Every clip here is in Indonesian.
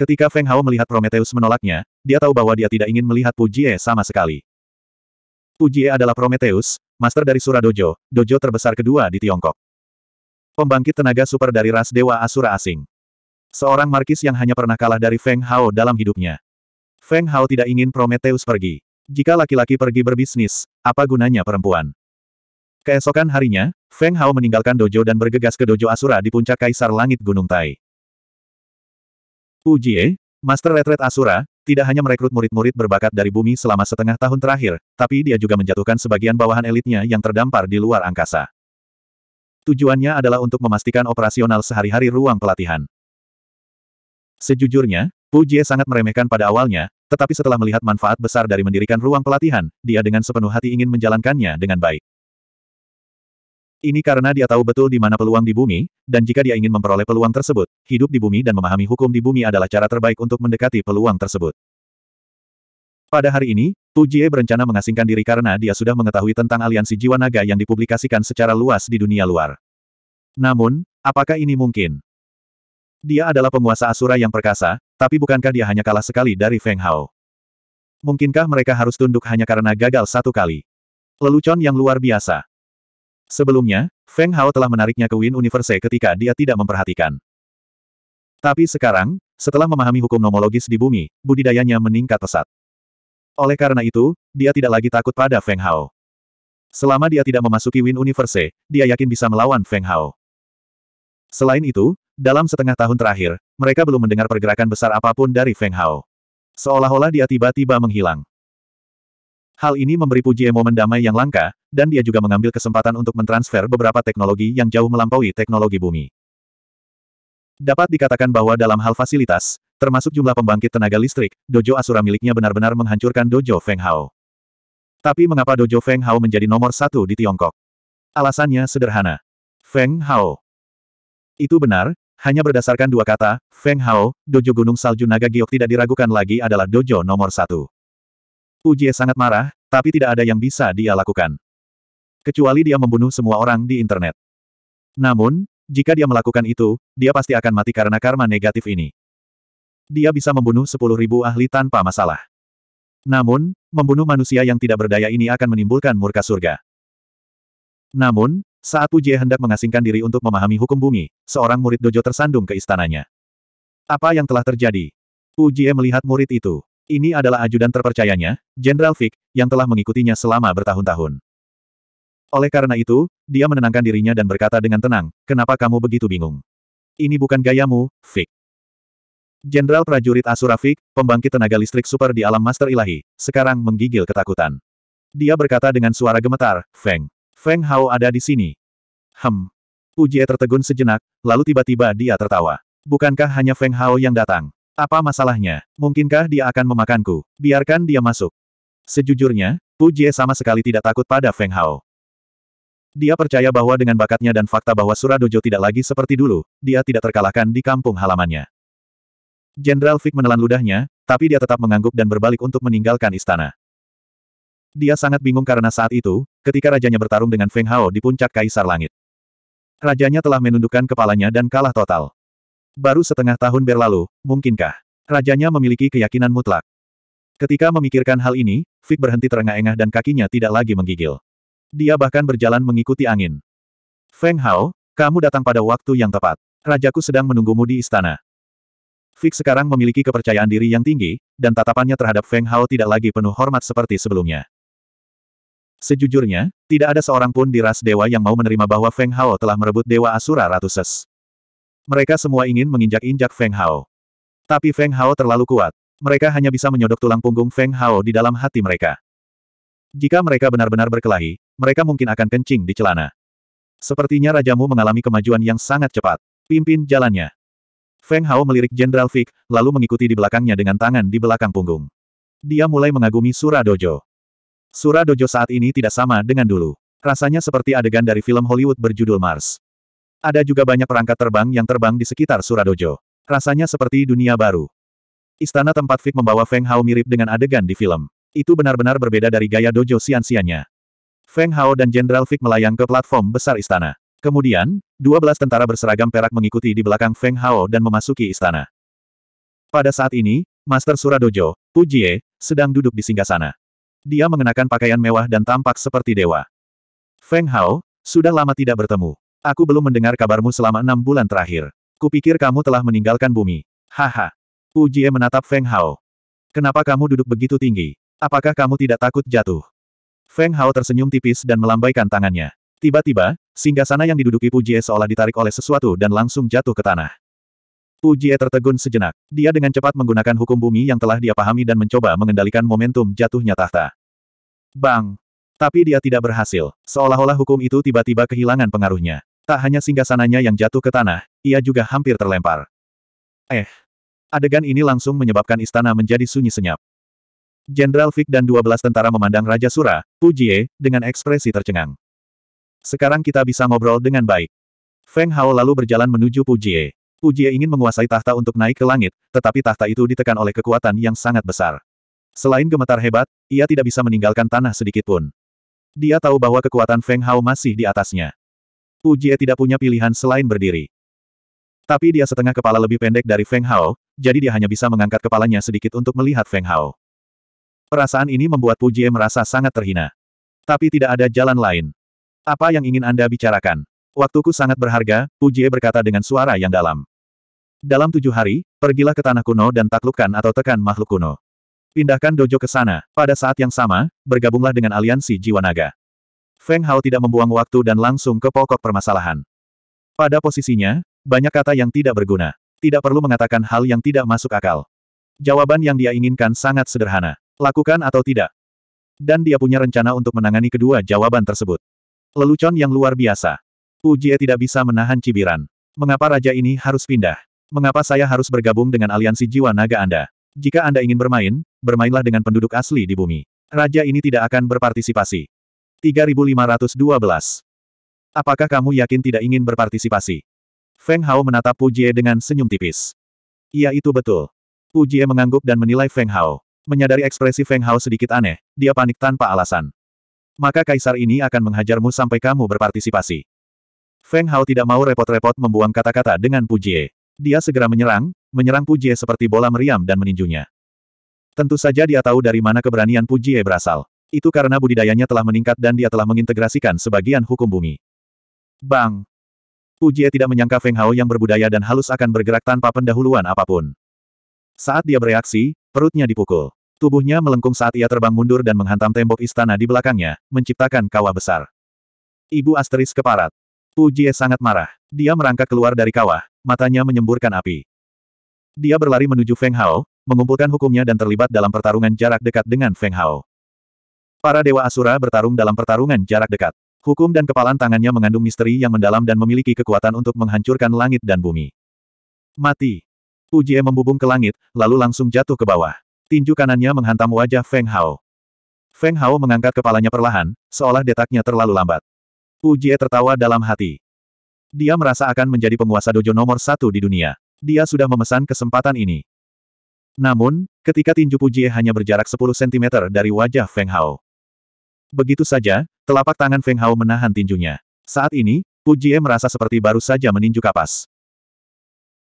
Ketika Feng Hao melihat Prometheus menolaknya, dia tahu bahwa dia tidak ingin melihat Pu Jie sama sekali. Pu Jie adalah Prometheus, master dari Sura Dojo, dojo terbesar kedua di Tiongkok. Pembangkit tenaga super dari ras Dewa Asura asing. Seorang markis yang hanya pernah kalah dari Feng Hao dalam hidupnya. Feng Hao tidak ingin Prometheus pergi. Jika laki-laki pergi berbisnis, apa gunanya perempuan? Keesokan harinya, Feng Hao meninggalkan dojo dan bergegas ke dojo Asura di puncak Kaisar Langit Gunung Tai. Jie, Master Retret Asura, tidak hanya merekrut murid-murid berbakat dari bumi selama setengah tahun terakhir, tapi dia juga menjatuhkan sebagian bawahan elitnya yang terdampar di luar angkasa. Tujuannya adalah untuk memastikan operasional sehari-hari ruang pelatihan. Sejujurnya, Pu Jie sangat meremehkan pada awalnya, tetapi setelah melihat manfaat besar dari mendirikan ruang pelatihan, dia dengan sepenuh hati ingin menjalankannya dengan baik. Ini karena dia tahu betul di mana peluang di bumi, dan jika dia ingin memperoleh peluang tersebut, hidup di bumi dan memahami hukum di bumi adalah cara terbaik untuk mendekati peluang tersebut. Pada hari ini, Tu Jie berencana mengasingkan diri karena dia sudah mengetahui tentang aliansi jiwa naga yang dipublikasikan secara luas di dunia luar. Namun, apakah ini mungkin? Dia adalah penguasa Asura yang perkasa, tapi bukankah dia hanya kalah sekali dari Feng Hao? Mungkinkah mereka harus tunduk hanya karena gagal satu kali? Lelucon yang luar biasa. Sebelumnya, Feng Hao telah menariknya ke Win Universe ketika dia tidak memperhatikan. Tapi sekarang, setelah memahami hukum nomologis di bumi, budidayanya meningkat pesat. Oleh karena itu, dia tidak lagi takut pada Feng Hao. Selama dia tidak memasuki Win Universe, dia yakin bisa melawan Feng Hao. Selain itu, dalam setengah tahun terakhir, mereka belum mendengar pergerakan besar apapun dari Feng Hao. Seolah-olah dia tiba-tiba menghilang. Hal ini memberi Puji Emo mendamai yang langka, dan dia juga mengambil kesempatan untuk mentransfer beberapa teknologi yang jauh melampaui teknologi bumi. Dapat dikatakan bahwa dalam hal fasilitas, termasuk jumlah pembangkit tenaga listrik, dojo Asura miliknya benar-benar menghancurkan dojo Feng Hao. Tapi mengapa dojo Feng Hao menjadi nomor satu di Tiongkok? Alasannya sederhana. Feng Hao. Itu benar, hanya berdasarkan dua kata, Feng Hao, dojo Gunung Salju Naga Giok tidak diragukan lagi adalah dojo nomor satu. Ujie sangat marah, tapi tidak ada yang bisa dia lakukan. Kecuali dia membunuh semua orang di internet. Namun, jika dia melakukan itu, dia pasti akan mati karena karma negatif ini. Dia bisa membunuh 10.000 ahli tanpa masalah. Namun, membunuh manusia yang tidak berdaya ini akan menimbulkan murka surga. Namun, saat Puji hendak mengasingkan diri untuk memahami hukum bumi, seorang murid dojo tersandung ke istananya. Apa yang telah terjadi? Puji melihat murid itu. Ini adalah ajudan terpercayanya, Jenderal Fik, yang telah mengikutinya selama bertahun-tahun. Oleh karena itu, dia menenangkan dirinya dan berkata dengan tenang, kenapa kamu begitu bingung? Ini bukan gayamu, Fik." Jenderal prajurit Asura Fik, pembangkit tenaga listrik super di alam master ilahi, sekarang menggigil ketakutan. Dia berkata dengan suara gemetar, Feng. Feng Hao ada di sini. Hem. Ujie tertegun sejenak, lalu tiba-tiba dia tertawa. Bukankah hanya Feng Hao yang datang? Apa masalahnya? Mungkinkah dia akan memakanku? Biarkan dia masuk. Sejujurnya, Pu Jie sama sekali tidak takut pada Feng Hao. Dia percaya bahwa dengan bakatnya dan fakta bahwa Suradojo tidak lagi seperti dulu, dia tidak terkalahkan di kampung halamannya. Jenderal Fik menelan ludahnya, tapi dia tetap mengangguk dan berbalik untuk meninggalkan istana. Dia sangat bingung karena saat itu, ketika rajanya bertarung dengan Feng Hao di puncak Kaisar Langit. Rajanya telah menundukkan kepalanya dan kalah total. Baru setengah tahun berlalu, mungkinkah? Rajanya memiliki keyakinan mutlak. Ketika memikirkan hal ini, Fik berhenti terengah-engah dan kakinya tidak lagi menggigil. Dia bahkan berjalan mengikuti angin. Feng Hao, kamu datang pada waktu yang tepat. Rajaku sedang menunggumu di istana. Fik sekarang memiliki kepercayaan diri yang tinggi, dan tatapannya terhadap Feng Hao tidak lagi penuh hormat seperti sebelumnya. Sejujurnya, tidak ada seorang pun di ras dewa yang mau menerima bahwa Feng Hao telah merebut Dewa Asura Ratuses. Mereka semua ingin menginjak-injak Feng Hao. Tapi Feng Hao terlalu kuat. Mereka hanya bisa menyodok tulang punggung Feng Hao di dalam hati mereka. Jika mereka benar-benar berkelahi, mereka mungkin akan kencing di celana. Sepertinya rajamu mengalami kemajuan yang sangat cepat. Pimpin jalannya. Feng Hao melirik Jenderal Fik, lalu mengikuti di belakangnya dengan tangan di belakang punggung. Dia mulai mengagumi Sura Dojo. Sura Dojo saat ini tidak sama dengan dulu. Rasanya seperti adegan dari film Hollywood berjudul Mars. Ada juga banyak perangkat terbang yang terbang di sekitar Suradojo. Rasanya seperti dunia baru. Istana tempat Fik membawa Feng Hao mirip dengan adegan di film. Itu benar-benar berbeda dari gaya dojo siansianya. siannya Feng Hao dan Jenderal Fik melayang ke platform besar istana. Kemudian, 12 tentara berseragam perak mengikuti di belakang Feng Hao dan memasuki istana. Pada saat ini, Master Suradojo, Pu Jie sedang duduk di singgasana. Dia mengenakan pakaian mewah dan tampak seperti dewa. Feng Hao, sudah lama tidak bertemu. Aku belum mendengar kabarmu selama enam bulan terakhir. Kupikir kamu telah meninggalkan bumi. Haha. Ujie menatap Feng Hao. Kenapa kamu duduk begitu tinggi? Apakah kamu tidak takut jatuh? Feng Hao tersenyum tipis dan melambaikan tangannya. Tiba-tiba, singgasana yang diduduki Pujie seolah ditarik oleh sesuatu dan langsung jatuh ke tanah. Pujie tertegun sejenak. Dia dengan cepat menggunakan hukum bumi yang telah dia pahami dan mencoba mengendalikan momentum jatuhnya tahta. Bang! Tapi dia tidak berhasil. Seolah-olah hukum itu tiba-tiba kehilangan pengaruhnya. Tak hanya singgasananya yang jatuh ke tanah, ia juga hampir terlempar. Eh. Adegan ini langsung menyebabkan istana menjadi sunyi senyap. Jenderal Fik dan 12 tentara memandang Raja Sura, Pujie, dengan ekspresi tercengang. Sekarang kita bisa ngobrol dengan baik. Feng Hao lalu berjalan menuju Pujie. Pujie ingin menguasai tahta untuk naik ke langit, tetapi tahta itu ditekan oleh kekuatan yang sangat besar. Selain gemetar hebat, ia tidak bisa meninggalkan tanah sedikitpun. Dia tahu bahwa kekuatan Feng Hao masih di atasnya. Wu Jie tidak punya pilihan selain berdiri. Tapi dia setengah kepala lebih pendek dari Feng Hao, jadi dia hanya bisa mengangkat kepalanya sedikit untuk melihat Feng Hao. Perasaan ini membuat Wu Jie merasa sangat terhina. Tapi tidak ada jalan lain. Apa yang ingin Anda bicarakan? Waktuku sangat berharga, Wu Jie berkata dengan suara yang dalam. Dalam tujuh hari, pergilah ke tanah kuno dan taklukkan atau tekan makhluk kuno. Pindahkan dojo ke sana. Pada saat yang sama, bergabunglah dengan aliansi Jiwa Naga. Feng Hao tidak membuang waktu dan langsung ke pokok permasalahan. Pada posisinya, banyak kata yang tidak berguna. Tidak perlu mengatakan hal yang tidak masuk akal. Jawaban yang dia inginkan sangat sederhana. Lakukan atau tidak. Dan dia punya rencana untuk menangani kedua jawaban tersebut. Lelucon yang luar biasa. Ujie tidak bisa menahan cibiran. Mengapa raja ini harus pindah? Mengapa saya harus bergabung dengan aliansi jiwa naga Anda? Jika Anda ingin bermain, bermainlah dengan penduduk asli di bumi. Raja ini tidak akan berpartisipasi. 3512. Apakah kamu yakin tidak ingin berpartisipasi? Feng Hao menatap Pu Jie dengan senyum tipis. Iya itu betul. Pu Jie mengangguk dan menilai Feng Hao. Menyadari ekspresi Feng Hao sedikit aneh, dia panik tanpa alasan. Maka kaisar ini akan menghajarmu sampai kamu berpartisipasi. Feng Hao tidak mau repot-repot membuang kata-kata dengan Pu Jie. Dia segera menyerang, menyerang Pu Jie seperti bola meriam dan meninjunya. Tentu saja dia tahu dari mana keberanian Pu Jie berasal. Itu karena budidayanya telah meningkat dan dia telah mengintegrasikan sebagian hukum bumi. Bang! Ujie tidak menyangka Feng Hao yang berbudaya dan halus akan bergerak tanpa pendahuluan apapun. Saat dia bereaksi, perutnya dipukul. Tubuhnya melengkung saat ia terbang mundur dan menghantam tembok istana di belakangnya, menciptakan kawah besar. Ibu asteris keparat. Ujie sangat marah. Dia merangkak keluar dari kawah, matanya menyemburkan api. Dia berlari menuju Feng Hao, mengumpulkan hukumnya dan terlibat dalam pertarungan jarak dekat dengan Feng Hao. Para Dewa Asura bertarung dalam pertarungan jarak dekat. Hukum dan kepalan tangannya mengandung misteri yang mendalam dan memiliki kekuatan untuk menghancurkan langit dan bumi. Mati. Ujie membubung ke langit, lalu langsung jatuh ke bawah. Tinju kanannya menghantam wajah Feng Hao. Feng Hao mengangkat kepalanya perlahan, seolah detaknya terlalu lambat. Ujie tertawa dalam hati. Dia merasa akan menjadi penguasa dojo nomor satu di dunia. Dia sudah memesan kesempatan ini. Namun, ketika tinju Pujie hanya berjarak 10 cm dari wajah Feng Hao, Begitu saja, telapak tangan Feng Hao menahan tinjunya. Saat ini, Pu Jie merasa seperti baru saja meninju kapas.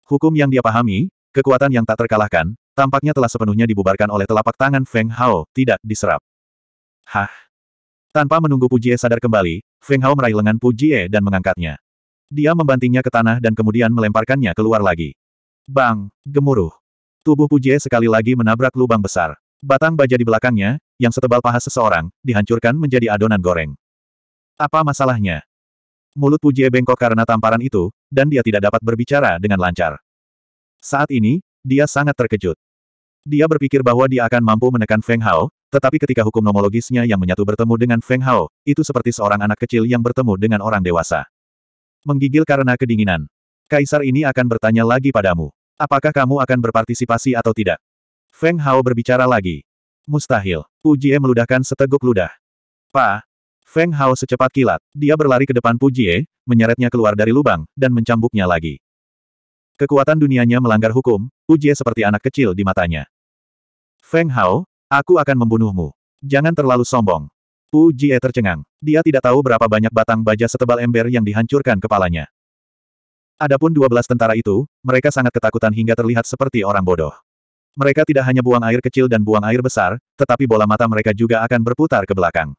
Hukum yang dia pahami, kekuatan yang tak terkalahkan, tampaknya telah sepenuhnya dibubarkan oleh telapak tangan Feng Hao, tidak diserap. Hah? Tanpa menunggu Pu Jie sadar kembali, Feng Hao meraih lengan Pu Jie dan mengangkatnya. Dia membantingnya ke tanah dan kemudian melemparkannya keluar lagi. Bang! Gemuruh! Tubuh Pu Jie sekali lagi menabrak lubang besar. Batang baja di belakangnya, yang setebal paha seseorang, dihancurkan menjadi adonan goreng. Apa masalahnya? Mulut Puji bengkok karena tamparan itu, dan dia tidak dapat berbicara dengan lancar. Saat ini, dia sangat terkejut. Dia berpikir bahwa dia akan mampu menekan Feng Hao, tetapi ketika hukum nomologisnya yang menyatu bertemu dengan Feng Hao, itu seperti seorang anak kecil yang bertemu dengan orang dewasa. Menggigil karena kedinginan. Kaisar ini akan bertanya lagi padamu. Apakah kamu akan berpartisipasi atau tidak? Feng Hao berbicara lagi. Mustahil. Pujie meludahkan seteguk ludah. Pa. Feng Hao secepat kilat. Dia berlari ke depan Pujie, menyeretnya keluar dari lubang, dan mencambuknya lagi. Kekuatan dunianya melanggar hukum, Pujie seperti anak kecil di matanya. Feng Hao, aku akan membunuhmu. Jangan terlalu sombong. Pujie tercengang. Dia tidak tahu berapa banyak batang baja setebal ember yang dihancurkan kepalanya. Adapun dua belas tentara itu, mereka sangat ketakutan hingga terlihat seperti orang bodoh. Mereka tidak hanya buang air kecil dan buang air besar, tetapi bola mata mereka juga akan berputar ke belakang.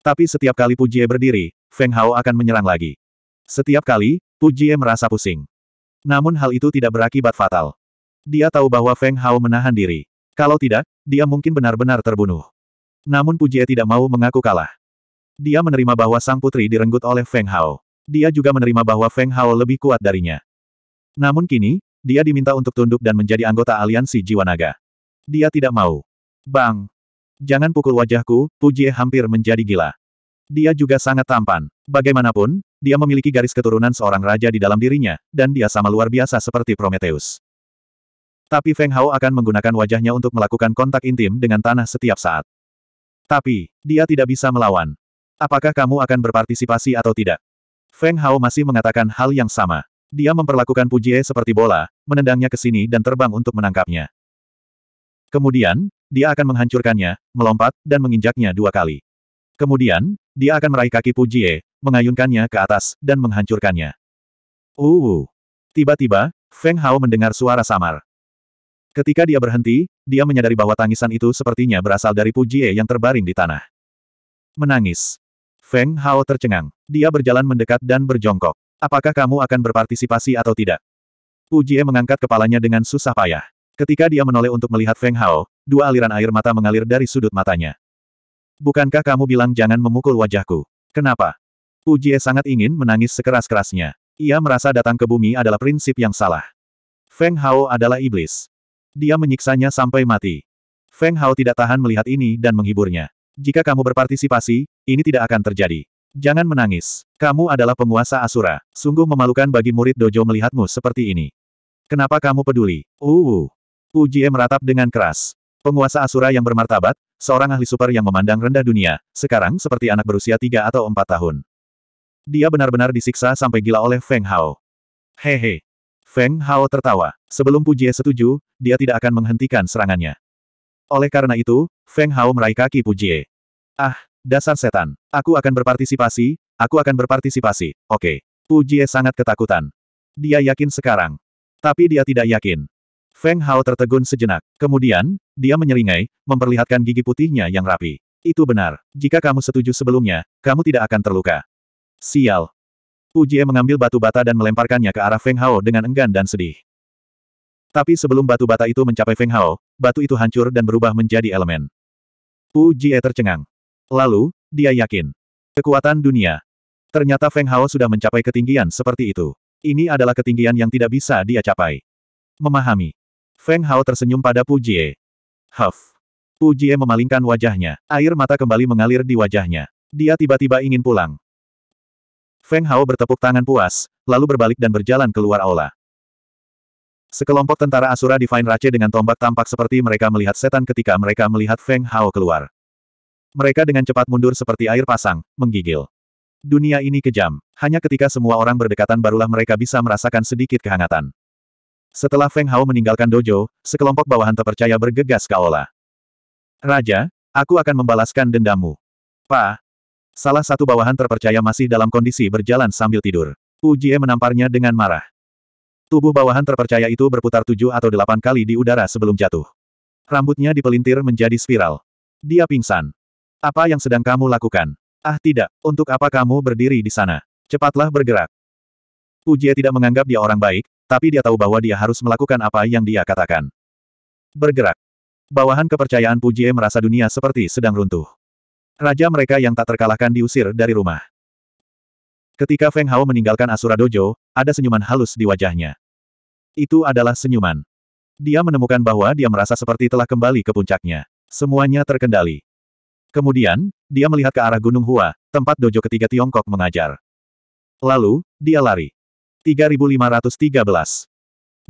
Tapi setiap kali Pujie berdiri, Feng Hao akan menyerang lagi. Setiap kali, Pujie merasa pusing. Namun hal itu tidak berakibat fatal. Dia tahu bahwa Feng Hao menahan diri. Kalau tidak, dia mungkin benar-benar terbunuh. Namun Pujie tidak mau mengaku kalah. Dia menerima bahwa sang putri direnggut oleh Feng Hao. Dia juga menerima bahwa Feng Hao lebih kuat darinya. Namun kini, dia diminta untuk tunduk dan menjadi anggota aliansi Jiwa Naga. Dia tidak mau. Bang! Jangan pukul wajahku, Pujie hampir menjadi gila. Dia juga sangat tampan. Bagaimanapun, dia memiliki garis keturunan seorang raja di dalam dirinya, dan dia sama luar biasa seperti Prometheus. Tapi Feng Hao akan menggunakan wajahnya untuk melakukan kontak intim dengan tanah setiap saat. Tapi, dia tidak bisa melawan. Apakah kamu akan berpartisipasi atau tidak? Feng Hao masih mengatakan hal yang sama. Dia memperlakukan Pujie seperti bola, menendangnya ke sini dan terbang untuk menangkapnya. Kemudian, dia akan menghancurkannya, melompat, dan menginjaknya dua kali. Kemudian, dia akan meraih kaki Pujie, mengayunkannya ke atas, dan menghancurkannya. Uh. Tiba-tiba, Feng Hao mendengar suara samar. Ketika dia berhenti, dia menyadari bahwa tangisan itu sepertinya berasal dari Pujie yang terbaring di tanah. Menangis. Feng Hao tercengang. Dia berjalan mendekat dan berjongkok. Apakah kamu akan berpartisipasi atau tidak? Wu Jie mengangkat kepalanya dengan susah payah. Ketika dia menoleh untuk melihat Feng Hao, dua aliran air mata mengalir dari sudut matanya. Bukankah kamu bilang jangan memukul wajahku? Kenapa? Wu Jie sangat ingin menangis sekeras-kerasnya. Ia merasa datang ke bumi adalah prinsip yang salah. Feng Hao adalah iblis. Dia menyiksanya sampai mati. Feng Hao tidak tahan melihat ini dan menghiburnya. Jika kamu berpartisipasi, ini tidak akan terjadi. Jangan menangis. Kamu adalah penguasa Asura. Sungguh memalukan bagi murid dojo melihatmu seperti ini. Kenapa kamu peduli? Uh. uh. Ujie meratap dengan keras. Penguasa Asura yang bermartabat, seorang ahli super yang memandang rendah dunia, sekarang seperti anak berusia tiga atau empat tahun. Dia benar-benar disiksa sampai gila oleh Feng Hao. Hehe. Feng Hao tertawa. Sebelum Pujie setuju, dia tidak akan menghentikan serangannya. Oleh karena itu, Feng Hao meraih kaki Pujie. Ah, Dasar setan. Aku akan berpartisipasi, aku akan berpartisipasi. Oke. Pujie sangat ketakutan. Dia yakin sekarang. Tapi dia tidak yakin. Feng Hao tertegun sejenak. Kemudian, dia menyeringai, memperlihatkan gigi putihnya yang rapi. Itu benar. Jika kamu setuju sebelumnya, kamu tidak akan terluka. Sial. Pujie mengambil batu bata dan melemparkannya ke arah Feng Hao dengan enggan dan sedih. Tapi sebelum batu bata itu mencapai Feng Hao, batu itu hancur dan berubah menjadi elemen. Pujie tercengang. Lalu, dia yakin. Kekuatan dunia. Ternyata Feng Hao sudah mencapai ketinggian seperti itu. Ini adalah ketinggian yang tidak bisa dia capai. Memahami. Feng Hao tersenyum pada Pu Jie. Huff. Pu Jie memalingkan wajahnya. Air mata kembali mengalir di wajahnya. Dia tiba-tiba ingin pulang. Feng Hao bertepuk tangan puas, lalu berbalik dan berjalan keluar aula. Sekelompok tentara Asura Divine Rache dengan tombak tampak seperti mereka melihat setan ketika mereka melihat Feng Hao keluar. Mereka dengan cepat mundur seperti air pasang, menggigil. Dunia ini kejam. Hanya ketika semua orang berdekatan barulah mereka bisa merasakan sedikit kehangatan. Setelah Feng Hao meninggalkan dojo, sekelompok bawahan terpercaya bergegas ke aula. Raja, aku akan membalaskan dendammu. Pa. Salah satu bawahan terpercaya masih dalam kondisi berjalan sambil tidur. Ujie menamparnya dengan marah. Tubuh bawahan terpercaya itu berputar tujuh atau delapan kali di udara sebelum jatuh. Rambutnya dipelintir menjadi spiral. Dia pingsan. Apa yang sedang kamu lakukan? Ah tidak, untuk apa kamu berdiri di sana? Cepatlah bergerak. Ujie tidak menganggap dia orang baik, tapi dia tahu bahwa dia harus melakukan apa yang dia katakan. Bergerak. Bawahan kepercayaan Pujie merasa dunia seperti sedang runtuh. Raja mereka yang tak terkalahkan diusir dari rumah. Ketika Feng Hao meninggalkan Asura Dojo, ada senyuman halus di wajahnya. Itu adalah senyuman. Dia menemukan bahwa dia merasa seperti telah kembali ke puncaknya. Semuanya terkendali. Kemudian, dia melihat ke arah Gunung Hua, tempat dojo ketiga Tiongkok mengajar. Lalu, dia lari. 3513.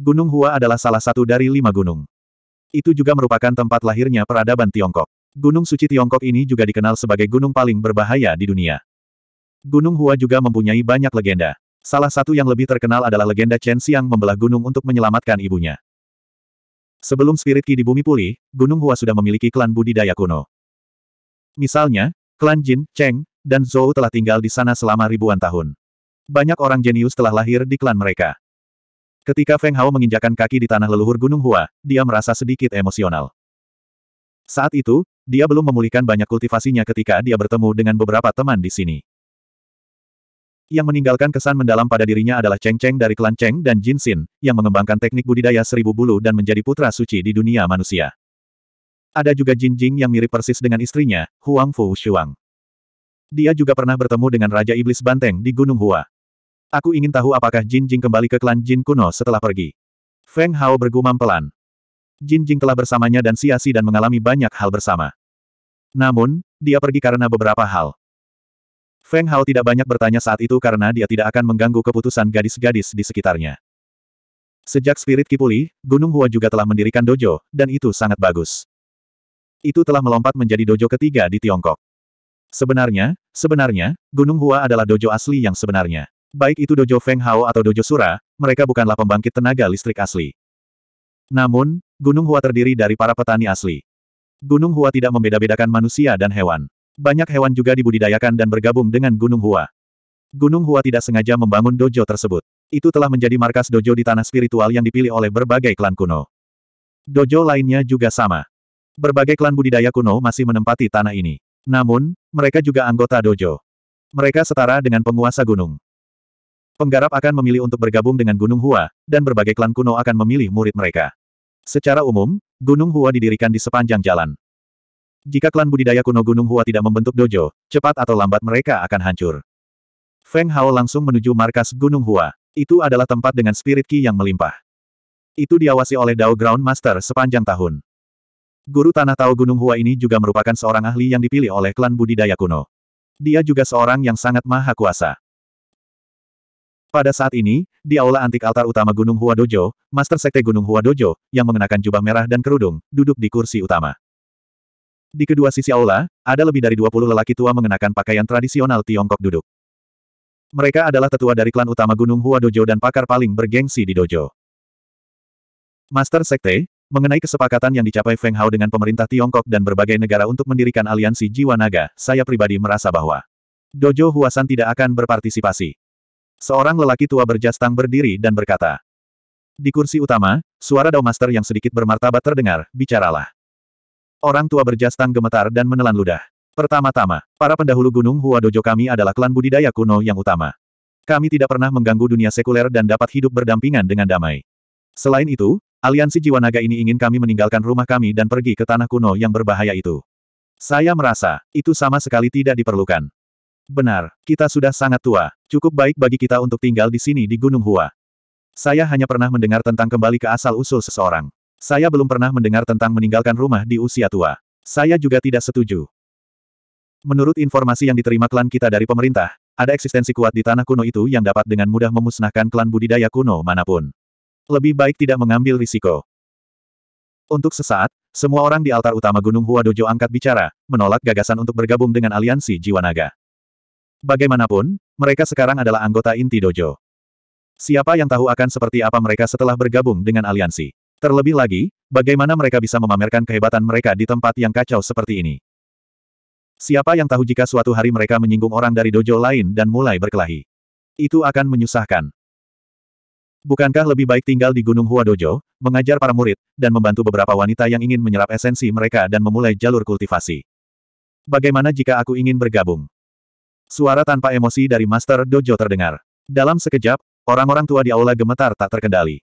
Gunung Hua adalah salah satu dari lima gunung. Itu juga merupakan tempat lahirnya peradaban Tiongkok. Gunung suci Tiongkok ini juga dikenal sebagai gunung paling berbahaya di dunia. Gunung Hua juga mempunyai banyak legenda. Salah satu yang lebih terkenal adalah legenda Chen Xiang membelah gunung untuk menyelamatkan ibunya. Sebelum Spirit Ki di bumi pulih, Gunung Hua sudah memiliki klan budidaya kuno. Misalnya, klan Jin, Cheng, dan Zhou telah tinggal di sana selama ribuan tahun. Banyak orang jenius telah lahir di klan mereka. Ketika Feng Hao menginjakan kaki di tanah leluhur Gunung Hua, dia merasa sedikit emosional. Saat itu, dia belum memulihkan banyak kultivasinya ketika dia bertemu dengan beberapa teman di sini. Yang meninggalkan kesan mendalam pada dirinya adalah Cheng Cheng dari klan Cheng dan Jin Xin, yang mengembangkan teknik budidaya seribu bulu dan menjadi putra suci di dunia manusia. Ada juga Jin Jing yang mirip persis dengan istrinya, Huang Fu Shuang. Dia juga pernah bertemu dengan Raja Iblis Banteng di Gunung Hua. Aku ingin tahu apakah Jin Jing kembali ke klan Jin kuno setelah pergi. Feng Hao bergumam pelan. Jin Jing telah bersamanya dan sia-sia dan mengalami banyak hal bersama. Namun, dia pergi karena beberapa hal. Feng Hao tidak banyak bertanya saat itu karena dia tidak akan mengganggu keputusan gadis-gadis di sekitarnya. Sejak Spirit Kipuli, Gunung Hua juga telah mendirikan dojo, dan itu sangat bagus itu telah melompat menjadi dojo ketiga di Tiongkok. Sebenarnya, sebenarnya, Gunung Hua adalah dojo asli yang sebenarnya. Baik itu dojo Feng Hao atau dojo Sura, mereka bukanlah pembangkit tenaga listrik asli. Namun, Gunung Hua terdiri dari para petani asli. Gunung Hua tidak membeda-bedakan manusia dan hewan. Banyak hewan juga dibudidayakan dan bergabung dengan Gunung Hua. Gunung Hua tidak sengaja membangun dojo tersebut. Itu telah menjadi markas dojo di tanah spiritual yang dipilih oleh berbagai klan kuno. Dojo lainnya juga sama. Berbagai klan budidaya kuno masih menempati tanah ini. Namun, mereka juga anggota dojo. Mereka setara dengan penguasa gunung. Penggarap akan memilih untuk bergabung dengan Gunung Hua, dan berbagai klan kuno akan memilih murid mereka. Secara umum, Gunung Hua didirikan di sepanjang jalan. Jika klan budidaya kuno Gunung Hua tidak membentuk dojo, cepat atau lambat mereka akan hancur. Feng Hao langsung menuju markas Gunung Hua. Itu adalah tempat dengan spirit ki yang melimpah. Itu diawasi oleh Dao Ground Master sepanjang tahun. Guru Tanah Tao Gunung Hua ini juga merupakan seorang ahli yang dipilih oleh klan budidaya kuno. Dia juga seorang yang sangat maha kuasa. Pada saat ini, di aula antik altar utama Gunung Hua Dojo, Master Sekte Gunung Hua Dojo, yang mengenakan jubah merah dan kerudung, duduk di kursi utama. Di kedua sisi aula, ada lebih dari 20 lelaki tua mengenakan pakaian tradisional Tiongkok duduk. Mereka adalah tetua dari klan utama Gunung Hua Dojo dan pakar paling bergengsi di dojo. Master Sekte, Mengenai kesepakatan yang dicapai Feng Hao dengan pemerintah Tiongkok dan berbagai negara untuk mendirikan aliansi Jiwa Naga, saya pribadi merasa bahwa Dojo Huasan tidak akan berpartisipasi. Seorang lelaki tua berjastang berdiri dan berkata. Di kursi utama, suara Dao Master yang sedikit bermartabat terdengar, bicaralah. Orang tua berjastang gemetar dan menelan ludah. Pertama-tama, para pendahulu Gunung Hua Dojo kami adalah klan budidaya kuno yang utama. Kami tidak pernah mengganggu dunia sekuler dan dapat hidup berdampingan dengan damai. Selain itu, Aliansi Jiwa Naga ini ingin kami meninggalkan rumah kami dan pergi ke tanah kuno yang berbahaya itu. Saya merasa, itu sama sekali tidak diperlukan. Benar, kita sudah sangat tua, cukup baik bagi kita untuk tinggal di sini di Gunung Hua. Saya hanya pernah mendengar tentang kembali ke asal-usul seseorang. Saya belum pernah mendengar tentang meninggalkan rumah di usia tua. Saya juga tidak setuju. Menurut informasi yang diterima klan kita dari pemerintah, ada eksistensi kuat di tanah kuno itu yang dapat dengan mudah memusnahkan klan budidaya kuno manapun. Lebih baik tidak mengambil risiko. Untuk sesaat, semua orang di altar utama Gunung Hua Dojo angkat bicara, menolak gagasan untuk bergabung dengan aliansi Jiwa Naga. Bagaimanapun, mereka sekarang adalah anggota inti dojo. Siapa yang tahu akan seperti apa mereka setelah bergabung dengan aliansi? Terlebih lagi, bagaimana mereka bisa memamerkan kehebatan mereka di tempat yang kacau seperti ini? Siapa yang tahu jika suatu hari mereka menyinggung orang dari dojo lain dan mulai berkelahi? Itu akan menyusahkan. Bukankah lebih baik tinggal di Gunung Hua Dojo, mengajar para murid, dan membantu beberapa wanita yang ingin menyerap esensi mereka dan memulai jalur kultivasi? Bagaimana jika aku ingin bergabung? Suara tanpa emosi dari Master Dojo terdengar. Dalam sekejap, orang-orang tua di aula gemetar tak terkendali.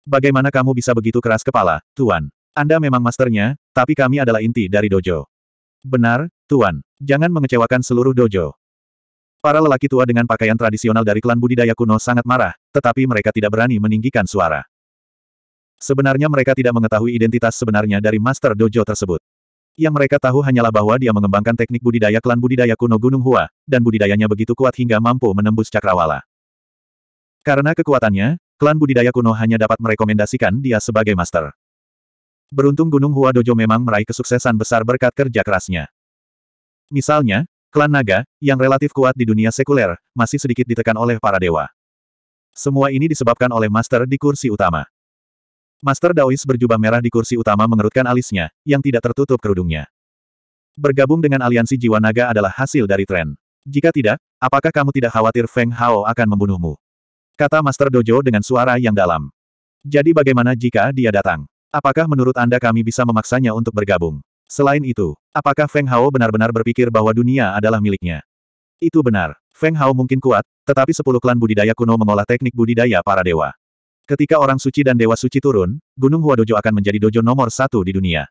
Bagaimana kamu bisa begitu keras kepala, Tuan? Anda memang masternya, tapi kami adalah inti dari dojo. Benar, Tuan. Jangan mengecewakan seluruh dojo. Para lelaki tua dengan pakaian tradisional dari klan budidaya kuno sangat marah, tetapi mereka tidak berani meninggikan suara. Sebenarnya mereka tidak mengetahui identitas sebenarnya dari Master Dojo tersebut. Yang mereka tahu hanyalah bahwa dia mengembangkan teknik budidaya klan budidaya kuno Gunung Hua, dan budidayanya begitu kuat hingga mampu menembus cakrawala. Karena kekuatannya, klan budidaya kuno hanya dapat merekomendasikan dia sebagai master. Beruntung Gunung Hua Dojo memang meraih kesuksesan besar berkat kerja kerasnya. Misalnya, Klan naga, yang relatif kuat di dunia sekuler, masih sedikit ditekan oleh para dewa. Semua ini disebabkan oleh master di kursi utama. Master Daois berjubah merah di kursi utama mengerutkan alisnya, yang tidak tertutup kerudungnya. Bergabung dengan aliansi jiwa naga adalah hasil dari tren. Jika tidak, apakah kamu tidak khawatir Feng Hao akan membunuhmu? Kata Master Dojo dengan suara yang dalam. Jadi bagaimana jika dia datang? Apakah menurut Anda kami bisa memaksanya untuk bergabung? Selain itu, apakah Feng Hao benar-benar berpikir bahwa dunia adalah miliknya? Itu benar. Feng Hao mungkin kuat, tetapi sepuluh klan budidaya kuno mengolah teknik budidaya para dewa. Ketika orang suci dan dewa suci turun, Gunung Hua Dojo akan menjadi dojo nomor satu di dunia.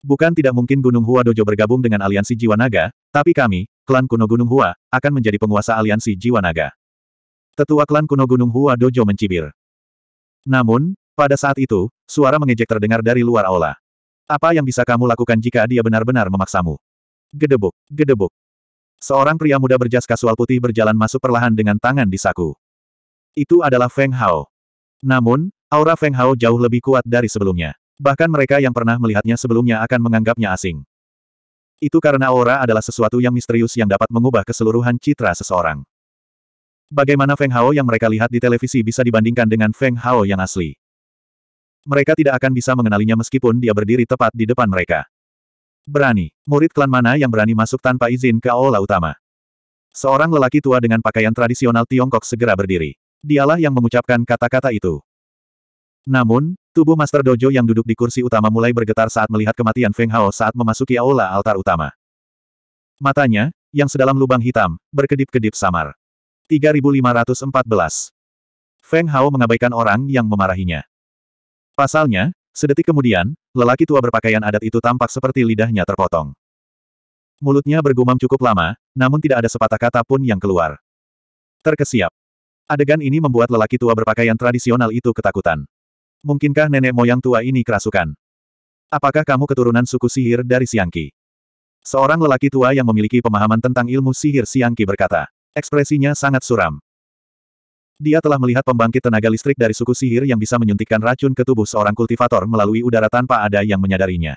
Bukan tidak mungkin Gunung Hua Dojo bergabung dengan aliansi Jiwa Naga, tapi kami, klan kuno Gunung Hua, akan menjadi penguasa aliansi Jiwa Naga. Tetua klan kuno Gunung Hua Dojo mencibir. Namun, pada saat itu, suara mengejek terdengar dari luar aula. Apa yang bisa kamu lakukan jika dia benar-benar memaksamu? Gedebuk, gedebuk. Seorang pria muda berjas kasual putih berjalan masuk perlahan dengan tangan di saku. Itu adalah Feng Hao. Namun, aura Feng Hao jauh lebih kuat dari sebelumnya. Bahkan mereka yang pernah melihatnya sebelumnya akan menganggapnya asing. Itu karena aura adalah sesuatu yang misterius yang dapat mengubah keseluruhan citra seseorang. Bagaimana Feng Hao yang mereka lihat di televisi bisa dibandingkan dengan Feng Hao yang asli? Mereka tidak akan bisa mengenalinya meskipun dia berdiri tepat di depan mereka. Berani. Murid klan mana yang berani masuk tanpa izin ke aula utama? Seorang lelaki tua dengan pakaian tradisional Tiongkok segera berdiri. Dialah yang mengucapkan kata-kata itu. Namun, tubuh Master Dojo yang duduk di kursi utama mulai bergetar saat melihat kematian Feng Hao saat memasuki aula altar utama. Matanya, yang sedalam lubang hitam, berkedip-kedip samar. 3514 Feng Hao mengabaikan orang yang memarahinya. Pasalnya, sedetik kemudian, lelaki tua berpakaian adat itu tampak seperti lidahnya terpotong. Mulutnya bergumam cukup lama, namun tidak ada sepatah kata pun yang keluar. Terkesiap. Adegan ini membuat lelaki tua berpakaian tradisional itu ketakutan. Mungkinkah nenek moyang tua ini kerasukan? Apakah kamu keturunan suku sihir dari Siangki? Seorang lelaki tua yang memiliki pemahaman tentang ilmu sihir Siangki berkata. Ekspresinya sangat suram. Dia telah melihat pembangkit tenaga listrik dari suku sihir yang bisa menyuntikkan racun ke tubuh seorang kultivator melalui udara tanpa ada yang menyadarinya.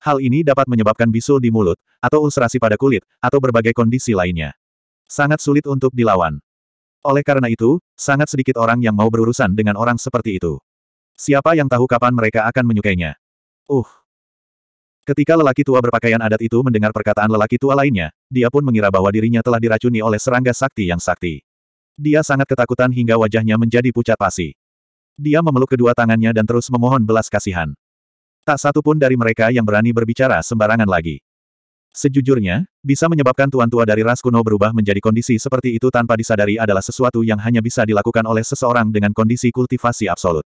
Hal ini dapat menyebabkan bisul di mulut, atau ulserasi pada kulit, atau berbagai kondisi lainnya. Sangat sulit untuk dilawan. Oleh karena itu, sangat sedikit orang yang mau berurusan dengan orang seperti itu. Siapa yang tahu kapan mereka akan menyukainya? Uh. Ketika lelaki tua berpakaian adat itu mendengar perkataan lelaki tua lainnya, dia pun mengira bahwa dirinya telah diracuni oleh serangga sakti yang sakti. Dia sangat ketakutan hingga wajahnya menjadi pucat pasi. Dia memeluk kedua tangannya dan terus memohon belas kasihan. Tak satu pun dari mereka yang berani berbicara sembarangan lagi. Sejujurnya, bisa menyebabkan tuan tua dari ras kuno berubah menjadi kondisi seperti itu tanpa disadari adalah sesuatu yang hanya bisa dilakukan oleh seseorang dengan kondisi kultivasi absolut.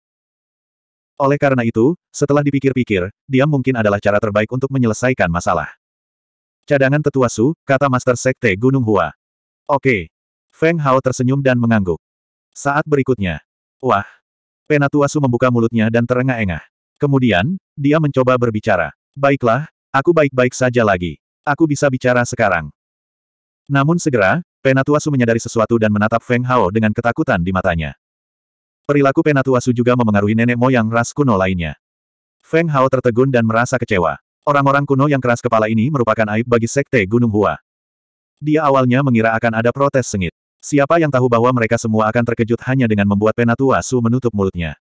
Oleh karena itu, setelah dipikir-pikir, dia mungkin adalah cara terbaik untuk menyelesaikan masalah. Cadangan tetua Su, kata Master Sekte Gunung Hua. Oke, Feng Hao tersenyum dan mengangguk. Saat berikutnya. Wah. Penatua Penatuasu membuka mulutnya dan terengah-engah. Kemudian, dia mencoba berbicara. Baiklah, aku baik-baik saja lagi. Aku bisa bicara sekarang. Namun segera, Penatua Penatuasu menyadari sesuatu dan menatap Feng Hao dengan ketakutan di matanya. Perilaku Penatua Penatuasu juga memengaruhi nenek moyang ras kuno lainnya. Feng Hao tertegun dan merasa kecewa. Orang-orang kuno yang keras kepala ini merupakan aib bagi Sekte Gunung Hua. Dia awalnya mengira akan ada protes sengit. Siapa yang tahu bahwa mereka semua akan terkejut hanya dengan membuat penatua Su menutup mulutnya.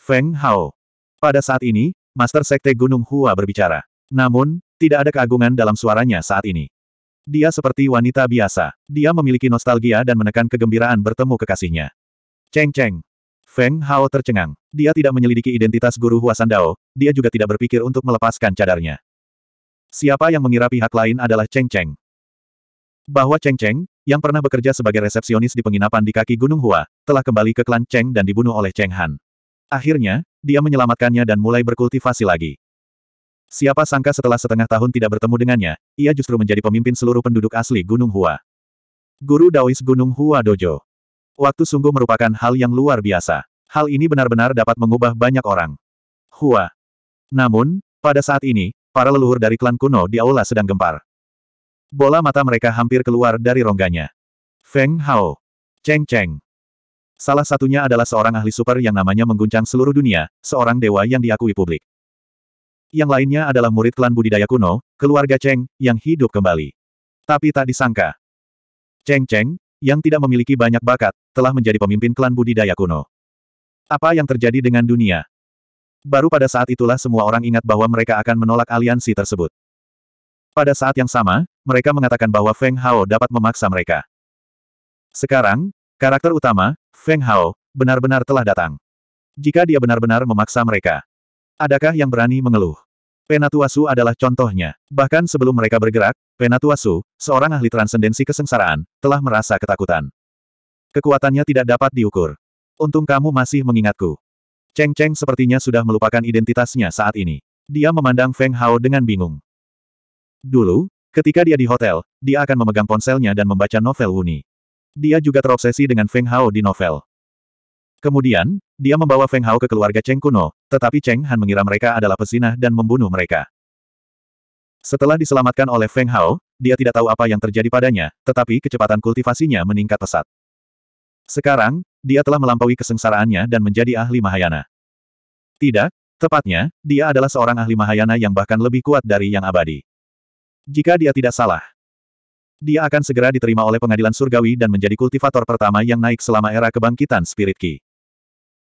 Feng Hao. Pada saat ini, Master Sekte Gunung Hua berbicara. Namun, tidak ada keagungan dalam suaranya saat ini. Dia seperti wanita biasa. Dia memiliki nostalgia dan menekan kegembiraan bertemu kekasihnya. Cheng Cheng. Feng Hao tercengang. Dia tidak menyelidiki identitas guru Hua Sandao, dia juga tidak berpikir untuk melepaskan cadarnya. Siapa yang mengira pihak lain adalah Cheng Cheng? Bahwa Cheng Cheng, yang pernah bekerja sebagai resepsionis di penginapan di kaki Gunung Hua, telah kembali ke klan Cheng dan dibunuh oleh Cheng Han. Akhirnya, dia menyelamatkannya dan mulai berkultivasi lagi. Siapa sangka setelah setengah tahun tidak bertemu dengannya, ia justru menjadi pemimpin seluruh penduduk asli Gunung Hua. Guru Daois Gunung Hua Dojo. Waktu sungguh merupakan hal yang luar biasa. Hal ini benar-benar dapat mengubah banyak orang. Hua. Namun, pada saat ini, para leluhur dari klan kuno di aula sedang gempar. Bola mata mereka hampir keluar dari rongganya. Feng Hao. Cheng Cheng. Salah satunya adalah seorang ahli super yang namanya mengguncang seluruh dunia, seorang dewa yang diakui publik. Yang lainnya adalah murid klan budidaya kuno, keluarga Cheng, yang hidup kembali. Tapi tak disangka. Cheng Cheng, yang tidak memiliki banyak bakat, telah menjadi pemimpin klan budidaya kuno. Apa yang terjadi dengan dunia? Baru pada saat itulah semua orang ingat bahwa mereka akan menolak aliansi tersebut. Pada saat yang sama, mereka mengatakan bahwa Feng Hao dapat memaksa mereka. Sekarang, karakter utama, Feng Hao, benar-benar telah datang. Jika dia benar-benar memaksa mereka, adakah yang berani mengeluh? Penatuasu adalah contohnya. Bahkan sebelum mereka bergerak, Penatuasu, seorang ahli transendensi kesengsaraan, telah merasa ketakutan. Kekuatannya tidak dapat diukur. Untung kamu masih mengingatku. Cheng Cheng sepertinya sudah melupakan identitasnya saat ini. Dia memandang Feng Hao dengan bingung. Dulu, Ketika dia di hotel, dia akan memegang ponselnya dan membaca novel Wuni. Dia juga terobsesi dengan Feng Hao di novel. Kemudian, dia membawa Feng Hao ke keluarga Cheng kuno, tetapi Cheng Han mengira mereka adalah pesinah dan membunuh mereka. Setelah diselamatkan oleh Feng Hao, dia tidak tahu apa yang terjadi padanya, tetapi kecepatan kultivasinya meningkat pesat. Sekarang, dia telah melampaui kesengsaraannya dan menjadi ahli Mahayana. Tidak, tepatnya, dia adalah seorang ahli Mahayana yang bahkan lebih kuat dari yang abadi. Jika dia tidak salah, dia akan segera diterima oleh pengadilan surgawi dan menjadi kultivator pertama yang naik selama era kebangkitan Spirit Ki.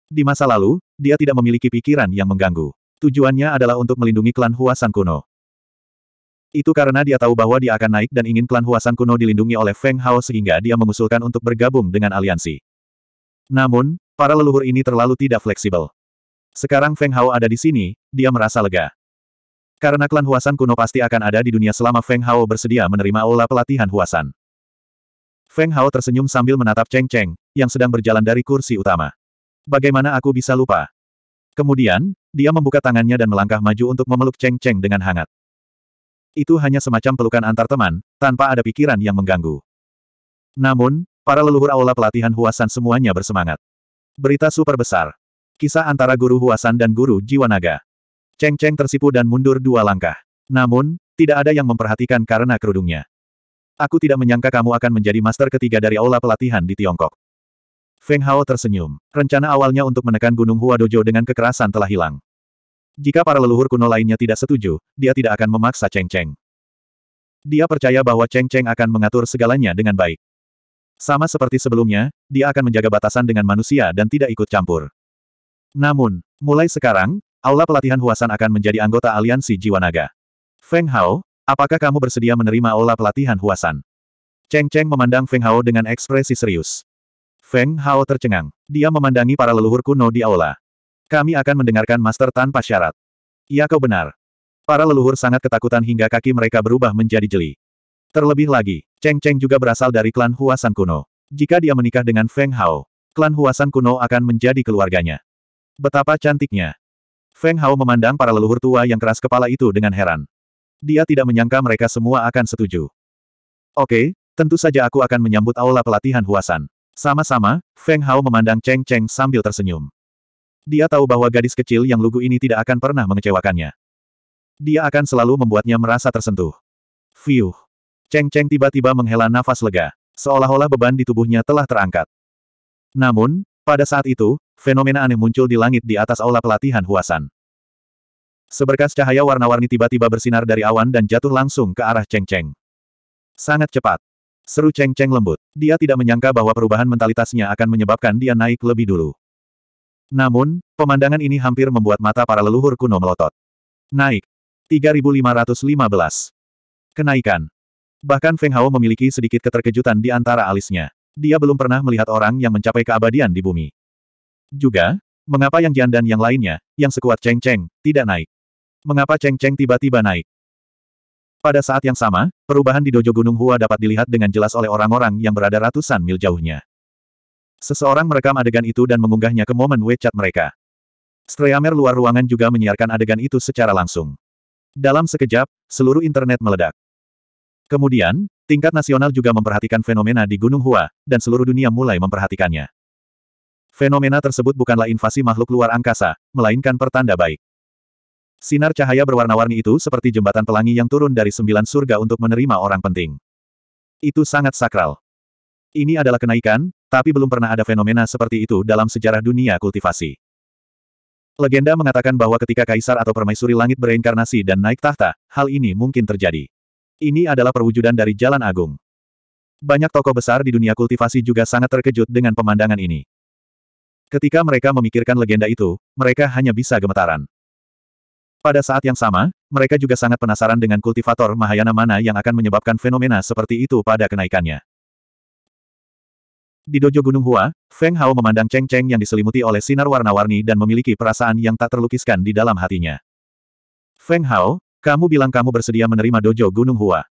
Di masa lalu, dia tidak memiliki pikiran yang mengganggu. Tujuannya adalah untuk melindungi klan Huasan kuno. Itu karena dia tahu bahwa dia akan naik dan ingin klan Huasan kuno dilindungi oleh Feng Hao sehingga dia mengusulkan untuk bergabung dengan aliansi. Namun, para leluhur ini terlalu tidak fleksibel. Sekarang Feng Hao ada di sini, dia merasa lega. Karena klan Huasan kuno pasti akan ada di dunia selama Feng Hao bersedia menerima aula pelatihan Huasan. Feng Hao tersenyum sambil menatap Cheng Cheng, yang sedang berjalan dari kursi utama. Bagaimana aku bisa lupa? Kemudian, dia membuka tangannya dan melangkah maju untuk memeluk Cheng Cheng dengan hangat. Itu hanya semacam pelukan antar teman, tanpa ada pikiran yang mengganggu. Namun, para leluhur aula pelatihan Huasan semuanya bersemangat. Berita super besar. Kisah antara guru Huasan dan guru Jiwa Naga. Cheng Cheng tersipu dan mundur dua langkah. Namun, tidak ada yang memperhatikan karena kerudungnya. Aku tidak menyangka kamu akan menjadi master ketiga dari aula pelatihan di Tiongkok. Feng Hao tersenyum. Rencana awalnya untuk menekan Gunung Hua Dojo dengan kekerasan telah hilang. Jika para leluhur kuno lainnya tidak setuju, dia tidak akan memaksa Cheng Cheng. Dia percaya bahwa Cheng Cheng akan mengatur segalanya dengan baik. Sama seperti sebelumnya, dia akan menjaga batasan dengan manusia dan tidak ikut campur. Namun, mulai sekarang, Aula pelatihan Huasan akan menjadi anggota aliansi Jiwa Naga. Feng Hao, apakah kamu bersedia menerima aula pelatihan Huasan? Cheng Cheng memandang Feng Hao dengan ekspresi serius. Feng Hao tercengang. Dia memandangi para leluhur kuno di aula. Kami akan mendengarkan master tanpa syarat. Iya kau benar. Para leluhur sangat ketakutan hingga kaki mereka berubah menjadi jeli. Terlebih lagi, Cheng Cheng juga berasal dari klan Huasan kuno. Jika dia menikah dengan Feng Hao, klan Huasan kuno akan menjadi keluarganya. Betapa cantiknya. Feng Hao memandang para leluhur tua yang keras kepala itu dengan heran. Dia tidak menyangka mereka semua akan setuju. Oke, tentu saja aku akan menyambut aula pelatihan Huasan. Sama-sama, Feng Hao memandang Cheng Cheng sambil tersenyum. Dia tahu bahwa gadis kecil yang lugu ini tidak akan pernah mengecewakannya. Dia akan selalu membuatnya merasa tersentuh. Fiuh. Cheng Cheng tiba-tiba menghela nafas lega, seolah-olah beban di tubuhnya telah terangkat. Namun, pada saat itu, fenomena aneh muncul di langit di atas aula pelatihan Huasan. Seberkas cahaya warna-warni tiba-tiba bersinar dari awan dan jatuh langsung ke arah Cheng Cheng. Sangat cepat. Seru Cheng Cheng lembut. Dia tidak menyangka bahwa perubahan mentalitasnya akan menyebabkan dia naik lebih dulu. Namun, pemandangan ini hampir membuat mata para leluhur kuno melotot. Naik. 3515. Kenaikan. Bahkan Feng Hao memiliki sedikit keterkejutan di antara alisnya. Dia belum pernah melihat orang yang mencapai keabadian di bumi. Juga, mengapa yang Jian dan yang lainnya, yang sekuat Cheng Cheng, tidak naik? Mengapa Cheng Cheng tiba-tiba naik? Pada saat yang sama, perubahan di Dojo Gunung Hua dapat dilihat dengan jelas oleh orang-orang yang berada ratusan mil jauhnya. Seseorang merekam adegan itu dan mengunggahnya ke momen WeChat mereka. Streamer luar ruangan juga menyiarkan adegan itu secara langsung. Dalam sekejap, seluruh internet meledak. Kemudian, tingkat nasional juga memperhatikan fenomena di Gunung Hua, dan seluruh dunia mulai memperhatikannya. Fenomena tersebut bukanlah invasi makhluk luar angkasa, melainkan pertanda baik. Sinar cahaya berwarna-warni itu seperti jembatan pelangi yang turun dari sembilan surga untuk menerima orang penting. Itu sangat sakral. Ini adalah kenaikan, tapi belum pernah ada fenomena seperti itu dalam sejarah dunia kultivasi. Legenda mengatakan bahwa ketika kaisar atau permaisuri langit bereinkarnasi dan naik tahta, hal ini mungkin terjadi. Ini adalah perwujudan dari Jalan Agung. Banyak tokoh besar di dunia kultivasi juga sangat terkejut dengan pemandangan ini. Ketika mereka memikirkan legenda itu, mereka hanya bisa gemetaran. Pada saat yang sama, mereka juga sangat penasaran dengan kultivator Mahayana mana yang akan menyebabkan fenomena seperti itu pada kenaikannya. Di dojo Gunung Hua, Feng Hao memandang Cheng Cheng yang diselimuti oleh sinar warna-warni dan memiliki perasaan yang tak terlukiskan di dalam hatinya. Feng Hao, kamu bilang kamu bersedia menerima dojo Gunung Hua.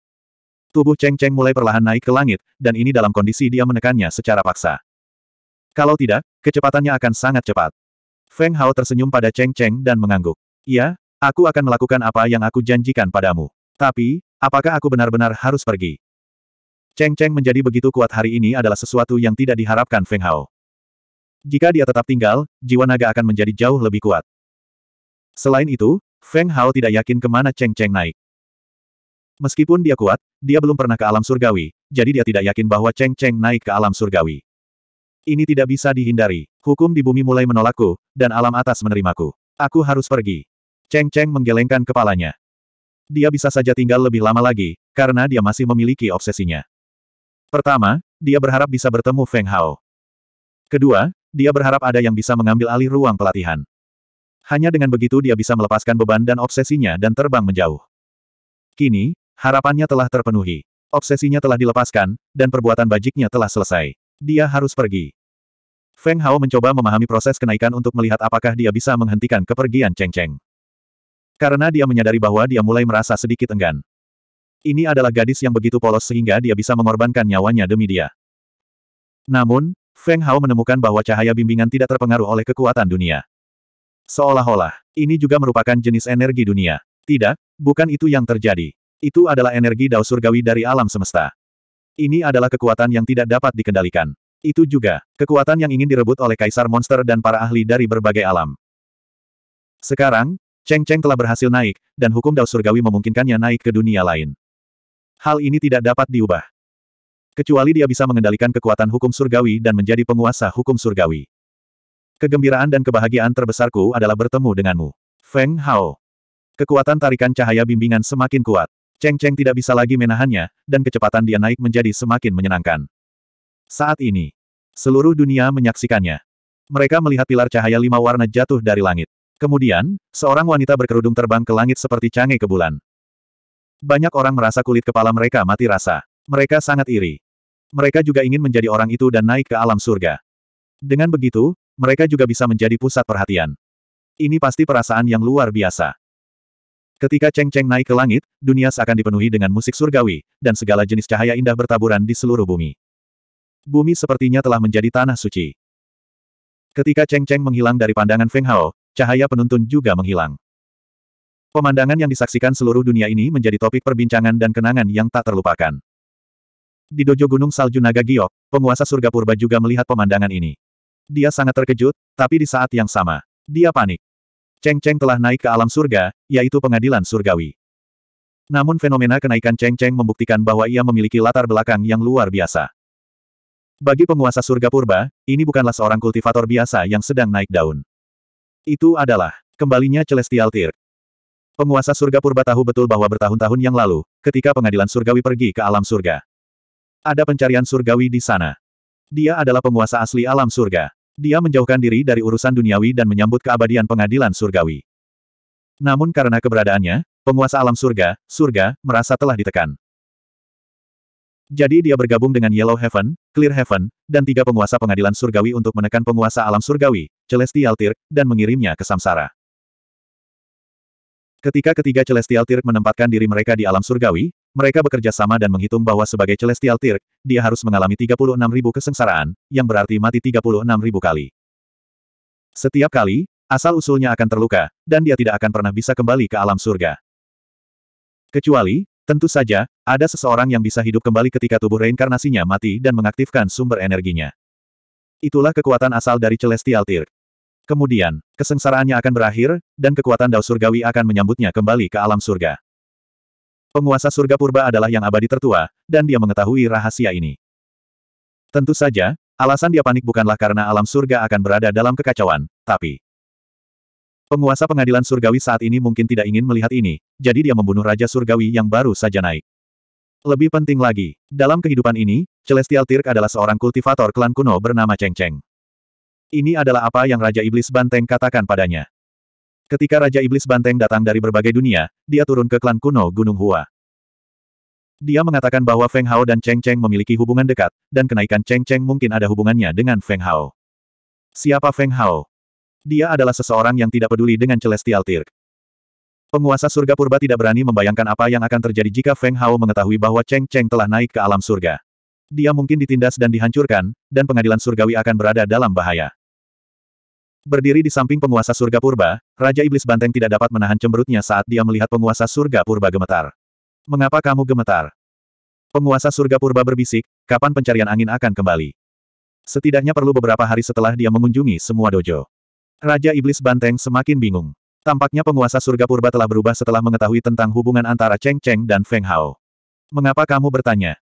Tubuh Cheng Cheng mulai perlahan naik ke langit, dan ini dalam kondisi dia menekannya secara paksa. Kalau tidak, kecepatannya akan sangat cepat. Feng Hao tersenyum pada Cheng Cheng dan mengangguk. Iya, aku akan melakukan apa yang aku janjikan padamu. Tapi, apakah aku benar-benar harus pergi? Cheng Cheng menjadi begitu kuat hari ini adalah sesuatu yang tidak diharapkan Feng Hao. Jika dia tetap tinggal, jiwa naga akan menjadi jauh lebih kuat. Selain itu, Feng Hao tidak yakin kemana Cheng Cheng naik. Meskipun dia kuat, dia belum pernah ke alam surgawi, jadi dia tidak yakin bahwa Cheng Cheng naik ke alam surgawi. Ini tidak bisa dihindari. Hukum di bumi mulai menolakku, dan alam atas menerimaku. Aku harus pergi. Cheng Cheng menggelengkan kepalanya. Dia bisa saja tinggal lebih lama lagi, karena dia masih memiliki obsesinya. Pertama, dia berharap bisa bertemu Feng Hao. Kedua, dia berharap ada yang bisa mengambil alih ruang pelatihan. Hanya dengan begitu dia bisa melepaskan beban dan obsesinya dan terbang menjauh. Kini, harapannya telah terpenuhi. Obsesinya telah dilepaskan, dan perbuatan bajiknya telah selesai dia harus pergi. Feng Hao mencoba memahami proses kenaikan untuk melihat apakah dia bisa menghentikan kepergian Cheng Cheng. Karena dia menyadari bahwa dia mulai merasa sedikit enggan. Ini adalah gadis yang begitu polos sehingga dia bisa mengorbankan nyawanya demi dia. Namun, Feng Hao menemukan bahwa cahaya bimbingan tidak terpengaruh oleh kekuatan dunia. Seolah-olah, ini juga merupakan jenis energi dunia. Tidak, bukan itu yang terjadi. Itu adalah energi dao surgawi dari alam semesta. Ini adalah kekuatan yang tidak dapat dikendalikan. Itu juga, kekuatan yang ingin direbut oleh Kaisar Monster dan para ahli dari berbagai alam. Sekarang, Cheng Cheng telah berhasil naik, dan hukum Dao Surgawi memungkinkannya naik ke dunia lain. Hal ini tidak dapat diubah. Kecuali dia bisa mengendalikan kekuatan hukum surgawi dan menjadi penguasa hukum surgawi. Kegembiraan dan kebahagiaan terbesarku adalah bertemu denganmu. Feng Hao. Kekuatan tarikan cahaya bimbingan semakin kuat. Cheng Cheng tidak bisa lagi menahannya, dan kecepatan dia naik menjadi semakin menyenangkan. Saat ini, seluruh dunia menyaksikannya. Mereka melihat pilar cahaya lima warna jatuh dari langit. Kemudian, seorang wanita berkerudung terbang ke langit seperti cange ke bulan. Banyak orang merasa kulit kepala mereka mati rasa. Mereka sangat iri. Mereka juga ingin menjadi orang itu dan naik ke alam surga. Dengan begitu, mereka juga bisa menjadi pusat perhatian. Ini pasti perasaan yang luar biasa. Ketika Cheng Cheng naik ke langit, dunia seakan dipenuhi dengan musik surgawi, dan segala jenis cahaya indah bertaburan di seluruh bumi. Bumi sepertinya telah menjadi tanah suci. Ketika Cheng Cheng menghilang dari pandangan Feng Hao, cahaya penuntun juga menghilang. Pemandangan yang disaksikan seluruh dunia ini menjadi topik perbincangan dan kenangan yang tak terlupakan. Di dojo Gunung Salju Naga Giok, penguasa surga purba juga melihat pemandangan ini. Dia sangat terkejut, tapi di saat yang sama, dia panik. Cheng Cheng telah naik ke alam surga, yaitu pengadilan surgawi. Namun fenomena kenaikan Cheng Cheng membuktikan bahwa ia memiliki latar belakang yang luar biasa. Bagi penguasa surga purba, ini bukanlah seorang kultivator biasa yang sedang naik daun. Itu adalah kembalinya Celestial Tear. Penguasa surga purba tahu betul bahwa bertahun-tahun yang lalu, ketika pengadilan surgawi pergi ke alam surga. Ada pencarian surgawi di sana. Dia adalah penguasa asli alam surga. Dia menjauhkan diri dari urusan duniawi dan menyambut keabadian pengadilan surgawi. Namun karena keberadaannya, penguasa alam surga, surga, merasa telah ditekan. Jadi dia bergabung dengan Yellow Heaven, Clear Heaven, dan tiga penguasa pengadilan surgawi untuk menekan penguasa alam surgawi, Celestial Tirk, dan mengirimnya ke Samsara. Ketika ketiga Celestial Tirk menempatkan diri mereka di alam surgawi, mereka bekerja sama dan menghitung bahwa sebagai Celestial Tirk, dia harus mengalami 36.000 kesengsaraan, yang berarti mati 36.000 kali. Setiap kali, asal-usulnya akan terluka, dan dia tidak akan pernah bisa kembali ke alam surga. Kecuali, tentu saja, ada seseorang yang bisa hidup kembali ketika tubuh reinkarnasinya mati dan mengaktifkan sumber energinya. Itulah kekuatan asal dari Celestial Tirk. Kemudian, kesengsaraannya akan berakhir, dan kekuatan Dao Surgawi akan menyambutnya kembali ke alam surga. Penguasa surga purba adalah yang abadi tertua, dan dia mengetahui rahasia ini. Tentu saja, alasan dia panik bukanlah karena alam surga akan berada dalam kekacauan, tapi... Penguasa pengadilan surgawi saat ini mungkin tidak ingin melihat ini, jadi dia membunuh Raja Surgawi yang baru saja naik. Lebih penting lagi, dalam kehidupan ini, Celestial Tirk adalah seorang kultivator klan kuno bernama Cheng Cheng. Ini adalah apa yang Raja Iblis Banteng katakan padanya. Ketika Raja Iblis Banteng datang dari berbagai dunia, dia turun ke klan kuno Gunung Hua. Dia mengatakan bahwa Feng Hao dan Cheng Cheng memiliki hubungan dekat, dan kenaikan Cheng Cheng mungkin ada hubungannya dengan Feng Hao. Siapa Feng Hao? Dia adalah seseorang yang tidak peduli dengan Celestial Tirk. Penguasa surga purba tidak berani membayangkan apa yang akan terjadi jika Feng Hao mengetahui bahwa Cheng Cheng telah naik ke alam surga. Dia mungkin ditindas dan dihancurkan, dan pengadilan surgawi akan berada dalam bahaya. Berdiri di samping penguasa surga purba, Raja Iblis Banteng tidak dapat menahan cemberutnya saat dia melihat penguasa surga purba gemetar. Mengapa kamu gemetar? Penguasa surga purba berbisik, kapan pencarian angin akan kembali? Setidaknya perlu beberapa hari setelah dia mengunjungi semua dojo. Raja Iblis Banteng semakin bingung. Tampaknya penguasa surga purba telah berubah setelah mengetahui tentang hubungan antara Cheng Cheng dan Feng Hao. Mengapa kamu bertanya?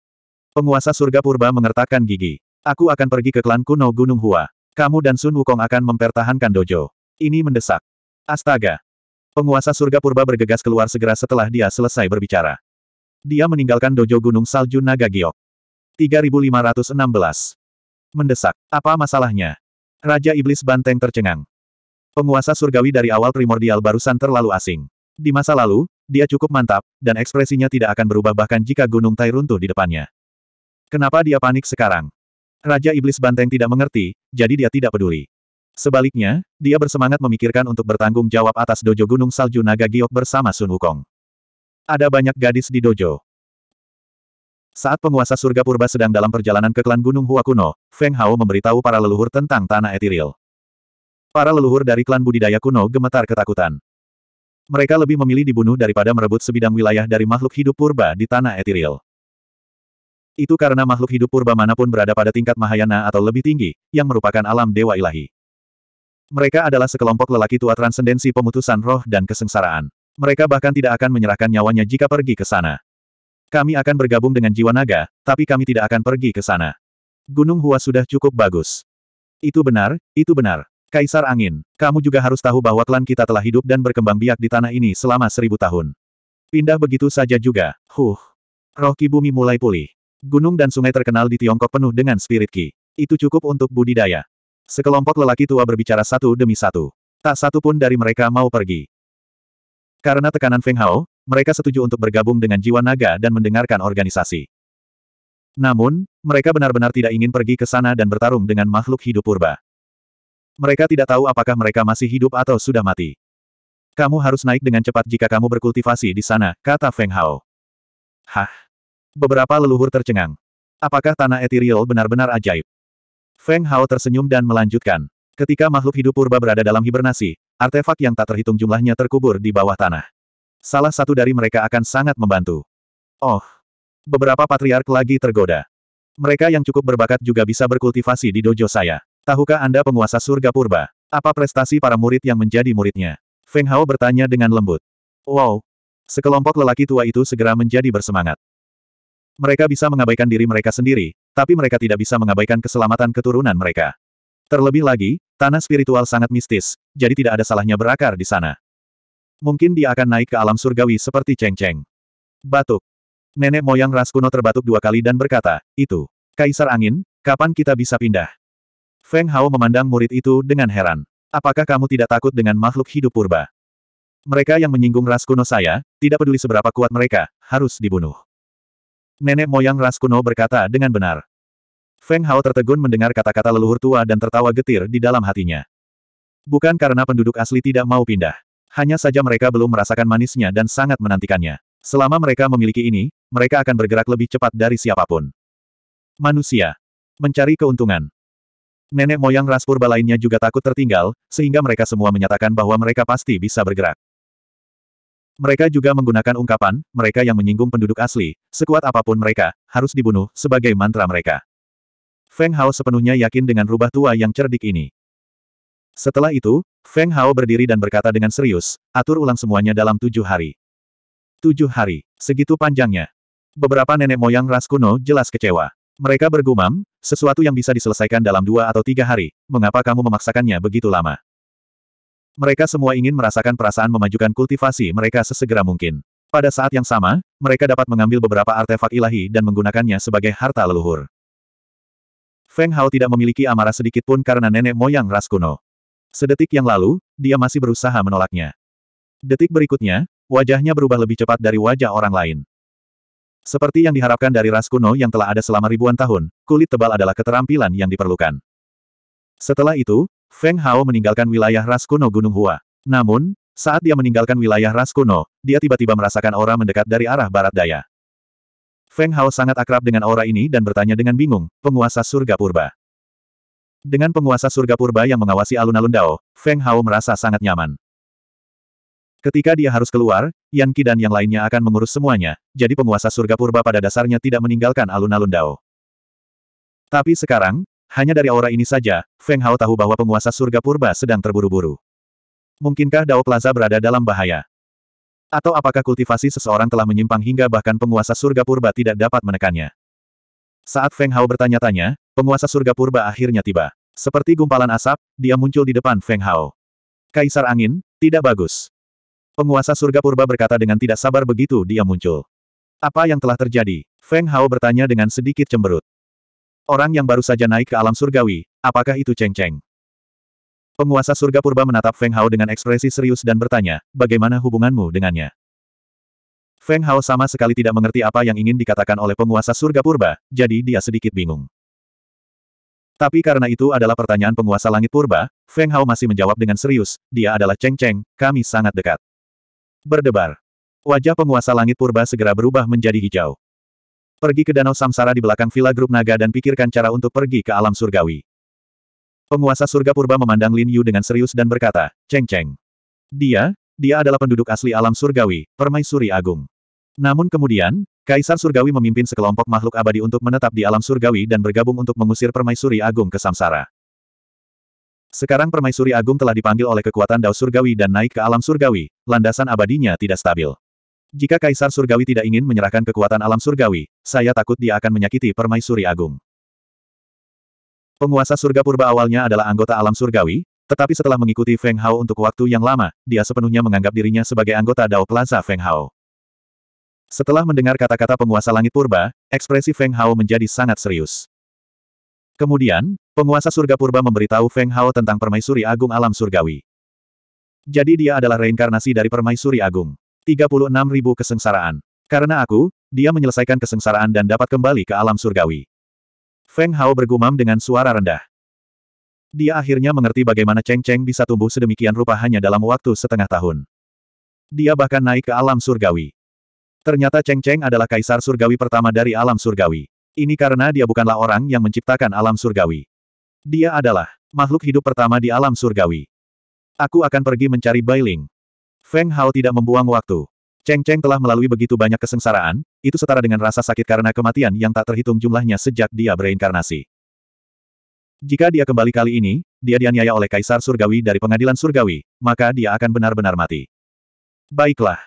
Penguasa surga purba mengertakkan gigi. Aku akan pergi ke klan kuno Gunung Hua. Kamu dan Sun Wukong akan mempertahankan dojo. Ini mendesak. Astaga. Penguasa surga purba bergegas keluar segera setelah dia selesai berbicara. Dia meninggalkan dojo gunung salju Naga Giok. 3516. Mendesak. Apa masalahnya? Raja Iblis Banteng tercengang. Penguasa surgawi dari awal primordial barusan terlalu asing. Di masa lalu, dia cukup mantap, dan ekspresinya tidak akan berubah bahkan jika gunung Tai runtuh di depannya. Kenapa dia panik sekarang? Raja Iblis Banteng tidak mengerti, jadi dia tidak peduli. Sebaliknya, dia bersemangat memikirkan untuk bertanggung jawab atas dojo Gunung Salju Naga Giok bersama Sun Wukong. Ada banyak gadis di dojo. Saat penguasa surga purba sedang dalam perjalanan ke klan Gunung Hua kuno, Feng Hao memberitahu para leluhur tentang tanah etiril. Para leluhur dari klan budidaya kuno gemetar ketakutan. Mereka lebih memilih dibunuh daripada merebut sebidang wilayah dari makhluk hidup purba di tanah etiril. Itu karena makhluk hidup purba manapun berada pada tingkat Mahayana atau lebih tinggi, yang merupakan alam dewa ilahi. Mereka adalah sekelompok lelaki tua transendensi pemutusan roh dan kesengsaraan. Mereka bahkan tidak akan menyerahkan nyawanya jika pergi ke sana. Kami akan bergabung dengan jiwa naga, tapi kami tidak akan pergi ke sana. Gunung Hua sudah cukup bagus. Itu benar, itu benar. Kaisar Angin, kamu juga harus tahu bahwa klan kita telah hidup dan berkembang biak di tanah ini selama seribu tahun. Pindah begitu saja juga, huh. Roh Bumi mulai pulih. Gunung dan sungai terkenal di Tiongkok penuh dengan spirit ki. Itu cukup untuk budidaya. Sekelompok lelaki tua berbicara satu demi satu. Tak satu pun dari mereka mau pergi. Karena tekanan Feng Hao, mereka setuju untuk bergabung dengan jiwa naga dan mendengarkan organisasi. Namun, mereka benar-benar tidak ingin pergi ke sana dan bertarung dengan makhluk hidup purba. Mereka tidak tahu apakah mereka masih hidup atau sudah mati. Kamu harus naik dengan cepat jika kamu berkultivasi di sana, kata Feng Hao. Hah? Beberapa leluhur tercengang. Apakah tanah etiril benar-benar ajaib? Feng Hao tersenyum dan melanjutkan. Ketika makhluk hidup purba berada dalam hibernasi, artefak yang tak terhitung jumlahnya terkubur di bawah tanah. Salah satu dari mereka akan sangat membantu. Oh, beberapa patriark lagi tergoda. Mereka yang cukup berbakat juga bisa berkultivasi di dojo saya. Tahukah Anda penguasa surga purba? Apa prestasi para murid yang menjadi muridnya? Feng Hao bertanya dengan lembut. Wow! Sekelompok lelaki tua itu segera menjadi bersemangat. Mereka bisa mengabaikan diri mereka sendiri, tapi mereka tidak bisa mengabaikan keselamatan keturunan mereka. Terlebih lagi, tanah spiritual sangat mistis, jadi tidak ada salahnya berakar di sana. Mungkin dia akan naik ke alam surgawi seperti Cheng Cheng. Batuk. Nenek moyang ras kuno terbatuk dua kali dan berkata, itu. Kaisar Angin, kapan kita bisa pindah? Feng Hao memandang murid itu dengan heran. Apakah kamu tidak takut dengan makhluk hidup purba? Mereka yang menyinggung ras kuno saya, tidak peduli seberapa kuat mereka, harus dibunuh. Nenek moyang ras kuno berkata dengan benar. Feng Hao tertegun mendengar kata-kata leluhur tua dan tertawa getir di dalam hatinya. Bukan karena penduduk asli tidak mau pindah. Hanya saja mereka belum merasakan manisnya dan sangat menantikannya. Selama mereka memiliki ini, mereka akan bergerak lebih cepat dari siapapun. Manusia. Mencari keuntungan. Nenek moyang ras purba lainnya juga takut tertinggal, sehingga mereka semua menyatakan bahwa mereka pasti bisa bergerak. Mereka juga menggunakan ungkapan, mereka yang menyinggung penduduk asli, sekuat apapun mereka, harus dibunuh, sebagai mantra mereka. Feng Hao sepenuhnya yakin dengan rubah tua yang cerdik ini. Setelah itu, Feng Hao berdiri dan berkata dengan serius, atur ulang semuanya dalam tujuh hari. Tujuh hari, segitu panjangnya. Beberapa nenek moyang ras kuno jelas kecewa. Mereka bergumam, sesuatu yang bisa diselesaikan dalam dua atau tiga hari, mengapa kamu memaksakannya begitu lama? Mereka semua ingin merasakan perasaan memajukan kultivasi mereka sesegera mungkin. Pada saat yang sama, mereka dapat mengambil beberapa artefak ilahi dan menggunakannya sebagai harta leluhur. Feng Hao tidak memiliki amarah sedikit pun karena nenek moyang ras kuno. Sedetik yang lalu, dia masih berusaha menolaknya. Detik berikutnya, wajahnya berubah lebih cepat dari wajah orang lain. Seperti yang diharapkan dari ras kuno yang telah ada selama ribuan tahun, kulit tebal adalah keterampilan yang diperlukan. Setelah itu, Feng Hao meninggalkan wilayah ras kuno Gunung Hua. Namun, saat dia meninggalkan wilayah ras kuno, dia tiba-tiba merasakan aura mendekat dari arah barat daya. Feng Hao sangat akrab dengan aura ini dan bertanya dengan bingung, penguasa surga purba. Dengan penguasa surga purba yang mengawasi alun-alun Dao, Feng Hao merasa sangat nyaman. Ketika dia harus keluar, Yan Qi dan yang lainnya akan mengurus semuanya, jadi penguasa surga purba pada dasarnya tidak meninggalkan alun-alun Dao. Tapi sekarang, hanya dari aura ini saja, Feng Hao tahu bahwa penguasa surga purba sedang terburu-buru. Mungkinkah Dao Plaza berada dalam bahaya? Atau apakah kultivasi seseorang telah menyimpang hingga bahkan penguasa surga purba tidak dapat menekannya? Saat Feng Hao bertanya-tanya, penguasa surga purba akhirnya tiba. Seperti gumpalan asap, dia muncul di depan Feng Hao. Kaisar Angin, tidak bagus. Penguasa surga purba berkata dengan tidak sabar begitu dia muncul. Apa yang telah terjadi? Feng Hao bertanya dengan sedikit cemberut. Orang yang baru saja naik ke alam surgawi, apakah itu Cheng Cheng? Penguasa surga purba menatap Feng Hao dengan ekspresi serius dan bertanya, bagaimana hubunganmu dengannya? Feng Hao sama sekali tidak mengerti apa yang ingin dikatakan oleh penguasa surga purba, jadi dia sedikit bingung. Tapi karena itu adalah pertanyaan penguasa langit purba, Feng Hao masih menjawab dengan serius, dia adalah Cheng Cheng, kami sangat dekat. Berdebar. Wajah penguasa langit purba segera berubah menjadi hijau. Pergi ke Danau Samsara di belakang Villa Grup Naga dan pikirkan cara untuk pergi ke alam surgawi. Penguasa surga purba memandang Lin Yu dengan serius dan berkata, Cheng Cheng. Dia, dia adalah penduduk asli alam surgawi, permaisuri agung. Namun kemudian, Kaisar Surgawi memimpin sekelompok makhluk abadi untuk menetap di alam surgawi dan bergabung untuk mengusir permaisuri agung ke Samsara. Sekarang permaisuri agung telah dipanggil oleh kekuatan Dao Surgawi dan naik ke alam surgawi, landasan abadinya tidak stabil. Jika Kaisar Surgawi tidak ingin menyerahkan kekuatan alam surgawi, saya takut dia akan menyakiti permaisuri agung. Penguasa surga purba awalnya adalah anggota alam surgawi, tetapi setelah mengikuti Feng Hao untuk waktu yang lama, dia sepenuhnya menganggap dirinya sebagai anggota Dao Plaza Feng Hao. Setelah mendengar kata-kata penguasa langit purba, ekspresi Feng Hao menjadi sangat serius. Kemudian, penguasa surga purba memberitahu Feng Hao tentang permaisuri agung alam surgawi. Jadi dia adalah reinkarnasi dari permaisuri agung ribu kesengsaraan. Karena aku, dia menyelesaikan kesengsaraan dan dapat kembali ke alam surgawi. Feng Hao bergumam dengan suara rendah. Dia akhirnya mengerti bagaimana Cheng Cheng bisa tumbuh sedemikian rupa hanya dalam waktu setengah tahun. Dia bahkan naik ke alam surgawi. Ternyata Cheng Cheng adalah kaisar surgawi pertama dari alam surgawi. Ini karena dia bukanlah orang yang menciptakan alam surgawi. Dia adalah makhluk hidup pertama di alam surgawi. Aku akan pergi mencari Bailing. Feng Hao tidak membuang waktu. Cheng Cheng telah melalui begitu banyak kesengsaraan, itu setara dengan rasa sakit karena kematian yang tak terhitung jumlahnya sejak dia bereinkarnasi. Jika dia kembali kali ini, dia dianiaya oleh Kaisar Surgawi dari pengadilan Surgawi, maka dia akan benar-benar mati. Baiklah.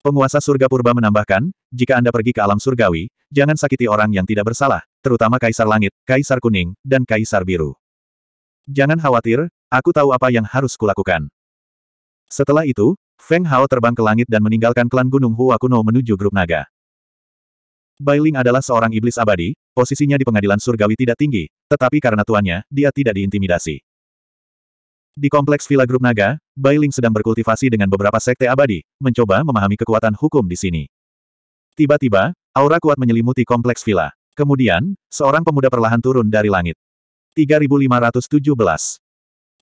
Penguasa surga purba menambahkan, jika Anda pergi ke alam surgawi, jangan sakiti orang yang tidak bersalah, terutama Kaisar Langit, Kaisar Kuning, dan Kaisar Biru. Jangan khawatir, aku tahu apa yang harus kulakukan. Setelah itu, Feng Hao terbang ke langit dan meninggalkan klan Gunung Hua kuno menuju grup naga. Bailing adalah seorang iblis abadi, posisinya di pengadilan surgawi tidak tinggi, tetapi karena tuannya, dia tidak diintimidasi. Di kompleks Villa Grup Naga, Bailing sedang berkultivasi dengan beberapa sekte abadi, mencoba memahami kekuatan hukum di sini. Tiba-tiba, aura kuat menyelimuti kompleks villa. Kemudian, seorang pemuda perlahan turun dari langit. 3517.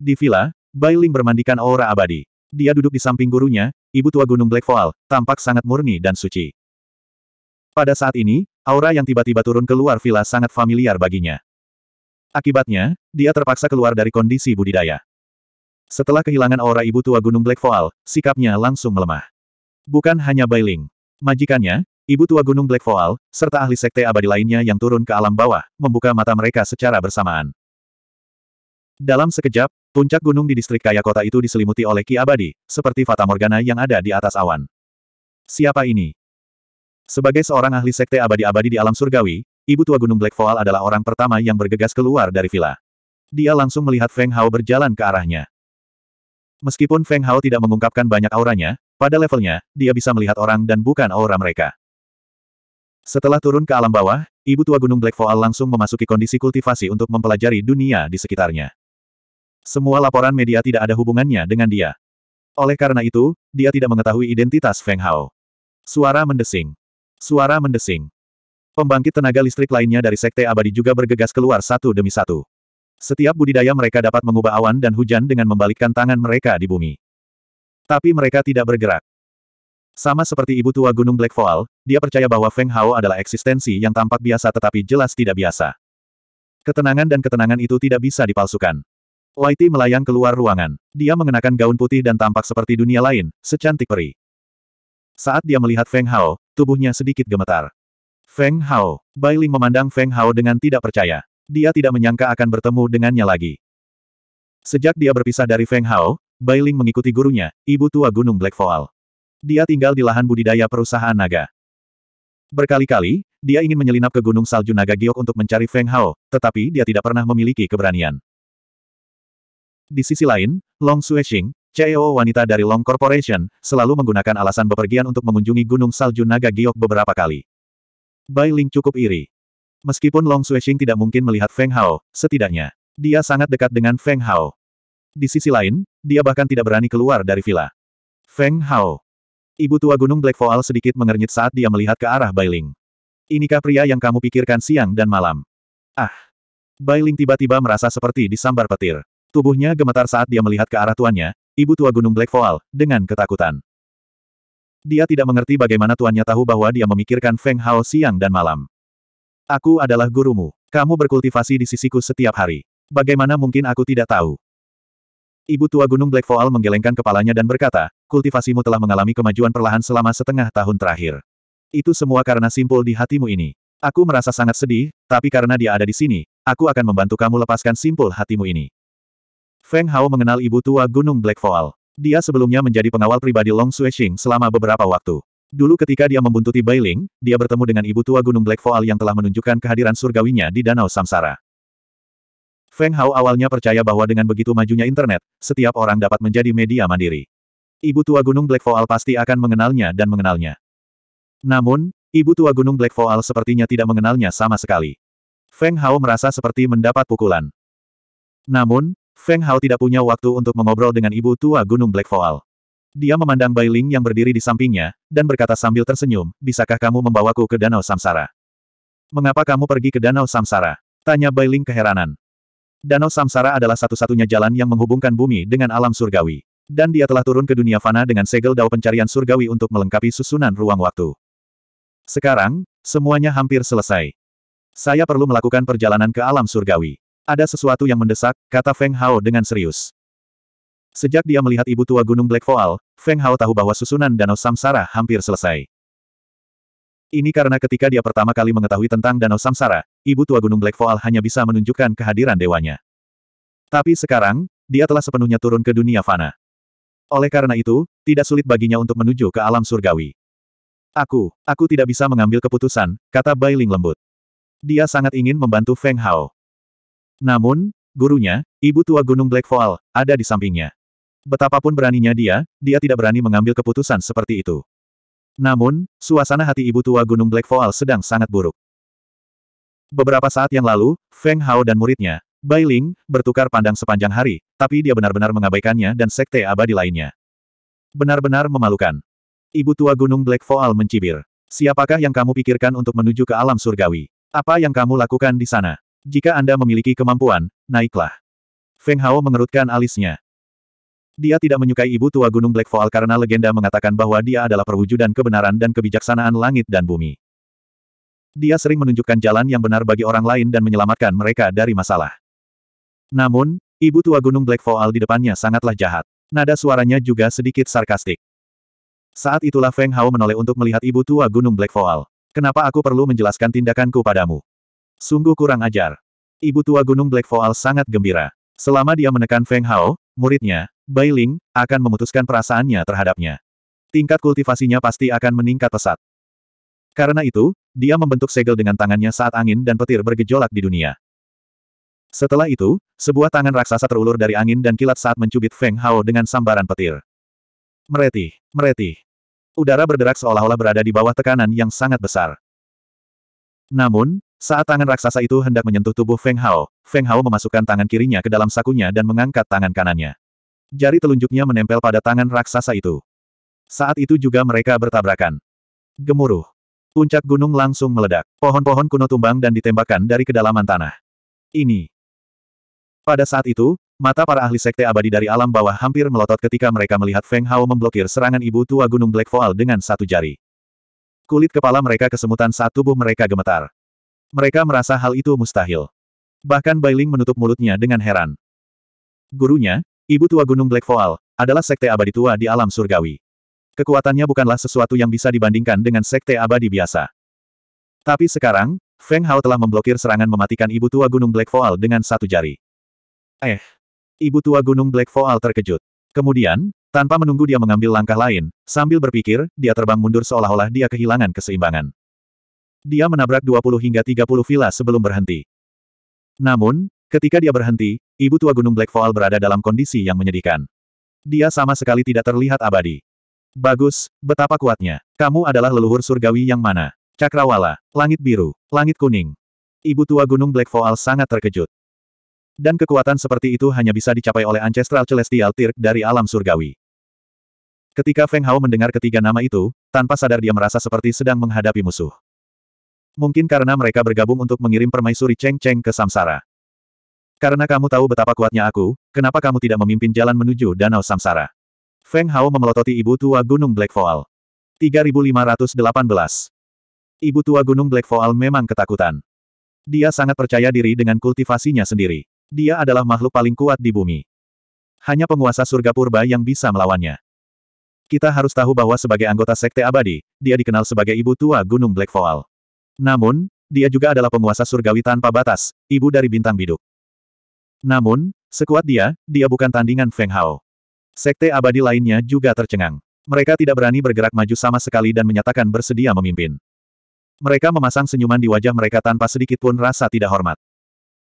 Di villa, Bailing bermandikan aura abadi. Dia duduk di samping gurunya, ibu tua gunung Black Voal, tampak sangat murni dan suci. Pada saat ini, aura yang tiba-tiba turun keluar villa sangat familiar baginya. Akibatnya, dia terpaksa keluar dari kondisi budidaya. Setelah kehilangan aura ibu tua gunung Black Voal, sikapnya langsung melemah. Bukan hanya Bailing. Majikannya, ibu tua gunung Black Voal, serta ahli sekte abadi lainnya yang turun ke alam bawah, membuka mata mereka secara bersamaan. Dalam sekejap, Puncak gunung di distrik kaya kota itu diselimuti oleh Ki Abadi, seperti Fata Morgana yang ada di atas awan. Siapa ini? Sebagai seorang ahli sekte abadi-abadi di alam surgawi, Ibu Tua Gunung Black Voal adalah orang pertama yang bergegas keluar dari villa. Dia langsung melihat Feng Hao berjalan ke arahnya. Meskipun Feng Hao tidak mengungkapkan banyak auranya, pada levelnya, dia bisa melihat orang dan bukan aura mereka. Setelah turun ke alam bawah, Ibu Tua Gunung Black Voal langsung memasuki kondisi kultivasi untuk mempelajari dunia di sekitarnya. Semua laporan media tidak ada hubungannya dengan dia. Oleh karena itu, dia tidak mengetahui identitas Feng Hao. Suara mendesing. Suara mendesing. Pembangkit tenaga listrik lainnya dari Sekte Abadi juga bergegas keluar satu demi satu. Setiap budidaya mereka dapat mengubah awan dan hujan dengan membalikkan tangan mereka di bumi. Tapi mereka tidak bergerak. Sama seperti ibu tua Gunung Black Voal, dia percaya bahwa Feng Hao adalah eksistensi yang tampak biasa tetapi jelas tidak biasa. Ketenangan dan ketenangan itu tidak bisa dipalsukan. Whitey melayang keluar ruangan. Dia mengenakan gaun putih dan tampak seperti dunia lain, secantik peri. Saat dia melihat Feng Hao, tubuhnya sedikit gemetar. Feng Hao, Bai Ling memandang Feng Hao dengan tidak percaya. Dia tidak menyangka akan bertemu dengannya lagi. Sejak dia berpisah dari Feng Hao, Bai Ling mengikuti gurunya, ibu tua gunung Black Foal. Dia tinggal di lahan budidaya perusahaan naga. Berkali-kali, dia ingin menyelinap ke Gunung Salju Naga Giok untuk mencari Feng Hao, tetapi dia tidak pernah memiliki keberanian. Di sisi lain, Long Xuexing, CEO wanita dari Long Corporation, selalu menggunakan alasan bepergian untuk mengunjungi Gunung Salju Naga Giok beberapa kali. Bai Ling cukup iri. Meskipun Long Xuexing tidak mungkin melihat Feng Hao, setidaknya, dia sangat dekat dengan Feng Hao. Di sisi lain, dia bahkan tidak berani keluar dari villa. Feng Hao. Ibu tua gunung Black Voal sedikit mengernyit saat dia melihat ke arah Bai Ling. Inikah pria yang kamu pikirkan siang dan malam? Ah. Bai Ling tiba-tiba merasa seperti disambar petir. Tubuhnya gemetar saat dia melihat ke arah tuannya, ibu tua gunung Black Voal, dengan ketakutan. Dia tidak mengerti bagaimana tuannya tahu bahwa dia memikirkan Feng Hao siang dan malam. Aku adalah gurumu. Kamu berkultivasi di sisiku setiap hari. Bagaimana mungkin aku tidak tahu? Ibu tua gunung Black Voal menggelengkan kepalanya dan berkata, kultivasimu telah mengalami kemajuan perlahan selama setengah tahun terakhir. Itu semua karena simpul di hatimu ini. Aku merasa sangat sedih, tapi karena dia ada di sini, aku akan membantu kamu lepaskan simpul hatimu ini. Feng Hao mengenal ibu tua Gunung Black Voal. Dia sebelumnya menjadi pengawal pribadi Long Xueqing selama beberapa waktu. Dulu ketika dia membuntuti Bailing, dia bertemu dengan ibu tua Gunung Black Voal yang telah menunjukkan kehadiran surgawinya di Danau Samsara. Feng Hao awalnya percaya bahwa dengan begitu majunya internet, setiap orang dapat menjadi media mandiri. Ibu tua Gunung Black Voal pasti akan mengenalnya dan mengenalnya. Namun, ibu tua Gunung Black Voal sepertinya tidak mengenalnya sama sekali. Feng Hao merasa seperti mendapat pukulan. Namun, Feng Hao tidak punya waktu untuk mengobrol dengan ibu tua gunung Black Voal. Dia memandang Bai Ling yang berdiri di sampingnya, dan berkata sambil tersenyum, bisakah kamu membawaku ke Danau Samsara? Mengapa kamu pergi ke Danau Samsara? Tanya Bai Ling keheranan. Danau Samsara adalah satu-satunya jalan yang menghubungkan bumi dengan alam surgawi. Dan dia telah turun ke dunia fana dengan segel dao pencarian surgawi untuk melengkapi susunan ruang waktu. Sekarang, semuanya hampir selesai. Saya perlu melakukan perjalanan ke alam surgawi. Ada sesuatu yang mendesak, kata Feng Hao dengan serius. Sejak dia melihat ibu tua gunung Black Voal, Feng Hao tahu bahwa susunan danau samsara hampir selesai. Ini karena ketika dia pertama kali mengetahui tentang danau samsara, ibu tua gunung Black Voal hanya bisa menunjukkan kehadiran dewanya. Tapi sekarang, dia telah sepenuhnya turun ke dunia fana. Oleh karena itu, tidak sulit baginya untuk menuju ke alam surgawi. Aku, aku tidak bisa mengambil keputusan, kata Bailing lembut. Dia sangat ingin membantu Feng Hao. Namun, gurunya, ibu tua Gunung Black Voal, ada di sampingnya. Betapapun beraninya dia, dia tidak berani mengambil keputusan seperti itu. Namun, suasana hati ibu tua Gunung Black Voal sedang sangat buruk. Beberapa saat yang lalu, Feng Hao dan muridnya, Bai Ling, bertukar pandang sepanjang hari, tapi dia benar-benar mengabaikannya dan sekte abadi lainnya. Benar-benar memalukan. Ibu tua Gunung Black Voal mencibir. Siapakah yang kamu pikirkan untuk menuju ke alam surgawi? Apa yang kamu lakukan di sana? Jika Anda memiliki kemampuan, naiklah. Feng Hao mengerutkan alisnya. Dia tidak menyukai ibu tua Gunung Black Fall karena legenda mengatakan bahwa dia adalah perwujudan kebenaran dan kebijaksanaan langit dan bumi. Dia sering menunjukkan jalan yang benar bagi orang lain dan menyelamatkan mereka dari masalah. Namun, ibu tua gunung Black Foal di depannya sangatlah jahat. Nada suaranya juga sedikit sarkastik. Saat itulah Feng Hao menoleh untuk melihat ibu tua gunung Black Foal. Kenapa aku perlu menjelaskan tindakanku padamu? Sungguh kurang ajar. Ibu tua Gunung Black Voal sangat gembira. Selama dia menekan Feng Hao, muridnya, Bai Ling, akan memutuskan perasaannya terhadapnya. Tingkat kultivasinya pasti akan meningkat pesat. Karena itu, dia membentuk segel dengan tangannya saat angin dan petir bergejolak di dunia. Setelah itu, sebuah tangan raksasa terulur dari angin dan kilat saat mencubit Feng Hao dengan sambaran petir. Meretih, meretih. Udara berderak seolah-olah berada di bawah tekanan yang sangat besar. Namun, saat tangan raksasa itu hendak menyentuh tubuh Feng Hao, Feng Hao memasukkan tangan kirinya ke dalam sakunya dan mengangkat tangan kanannya. Jari telunjuknya menempel pada tangan raksasa itu. Saat itu juga mereka bertabrakan. Gemuruh. Puncak gunung langsung meledak. Pohon-pohon kuno tumbang dan ditembakkan dari kedalaman tanah. Ini. Pada saat itu, mata para ahli sekte abadi dari alam bawah hampir melotot ketika mereka melihat Feng Hao memblokir serangan ibu tua gunung Black Voal dengan satu jari. Kulit kepala mereka kesemutan saat tubuh mereka gemetar. Mereka merasa hal itu mustahil. Bahkan Bailing menutup mulutnya dengan heran. Gurunya, Ibu Tua Gunung Black Voal, adalah sekte abadi tua di alam surgawi. Kekuatannya bukanlah sesuatu yang bisa dibandingkan dengan sekte abadi biasa. Tapi sekarang, Feng Hao telah memblokir serangan mematikan Ibu Tua Gunung Black Voal dengan satu jari. Eh, Ibu Tua Gunung Black Voal terkejut. Kemudian, tanpa menunggu dia mengambil langkah lain, sambil berpikir, dia terbang mundur seolah-olah dia kehilangan keseimbangan. Dia menabrak 20 hingga 30 villa sebelum berhenti. Namun, ketika dia berhenti, Ibu Tua Gunung Black Voal berada dalam kondisi yang menyedihkan. Dia sama sekali tidak terlihat abadi. Bagus, betapa kuatnya. Kamu adalah leluhur surgawi yang mana? Cakrawala, langit biru, langit kuning. Ibu Tua Gunung Black Voal sangat terkejut. Dan kekuatan seperti itu hanya bisa dicapai oleh Ancestral Celestial Tirk dari alam surgawi. Ketika Feng Hao mendengar ketiga nama itu, tanpa sadar dia merasa seperti sedang menghadapi musuh. Mungkin karena mereka bergabung untuk mengirim permaisuri Cheng Cheng ke Samsara. Karena kamu tahu betapa kuatnya aku, kenapa kamu tidak memimpin jalan menuju Danau Samsara? Feng Hao memelototi ibu tua Gunung Black Voal. 3518. Ibu tua Gunung Black Voal memang ketakutan. Dia sangat percaya diri dengan kultivasinya sendiri. Dia adalah makhluk paling kuat di bumi. Hanya penguasa surga purba yang bisa melawannya. Kita harus tahu bahwa sebagai anggota Sekte Abadi, dia dikenal sebagai Ibu Tua Gunung Black Voal. Namun, dia juga adalah penguasa surgawi tanpa batas, ibu dari bintang biduk. Namun, sekuat dia, dia bukan tandingan Feng Hao. Sekte abadi lainnya juga tercengang. Mereka tidak berani bergerak maju sama sekali dan menyatakan bersedia memimpin. Mereka memasang senyuman di wajah mereka tanpa sedikitpun rasa tidak hormat.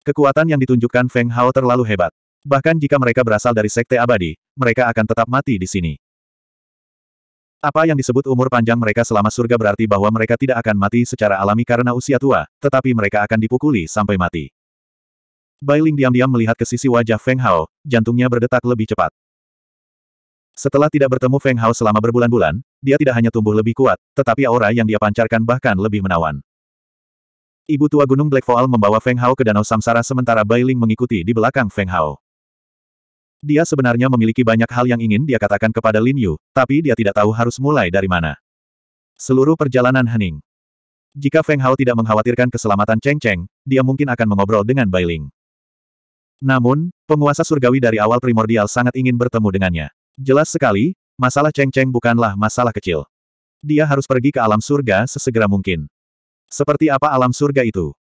Kekuatan yang ditunjukkan Feng Hao terlalu hebat. Bahkan jika mereka berasal dari Sekte Abadi, mereka akan tetap mati di sini. Apa yang disebut umur panjang mereka selama surga berarti bahwa mereka tidak akan mati secara alami karena usia tua, tetapi mereka akan dipukuli sampai mati. Bailing diam-diam melihat ke sisi wajah Feng Hao, jantungnya berdetak lebih cepat. Setelah tidak bertemu Feng Hao selama berbulan-bulan, dia tidak hanya tumbuh lebih kuat, tetapi aura yang dia pancarkan bahkan lebih menawan. Ibu tua Gunung Black Voal membawa Feng Hao ke Danau Samsara sementara Bailing mengikuti di belakang Feng Hao. Dia sebenarnya memiliki banyak hal yang ingin dia katakan kepada Lin Yu, tapi dia tidak tahu harus mulai dari mana. Seluruh perjalanan hening. Jika Feng Hao tidak mengkhawatirkan keselamatan Cheng Cheng, dia mungkin akan mengobrol dengan Bai Ling. Namun, penguasa surgawi dari awal primordial sangat ingin bertemu dengannya. Jelas sekali, masalah Cheng Cheng bukanlah masalah kecil. Dia harus pergi ke alam surga sesegera mungkin. Seperti apa alam surga itu?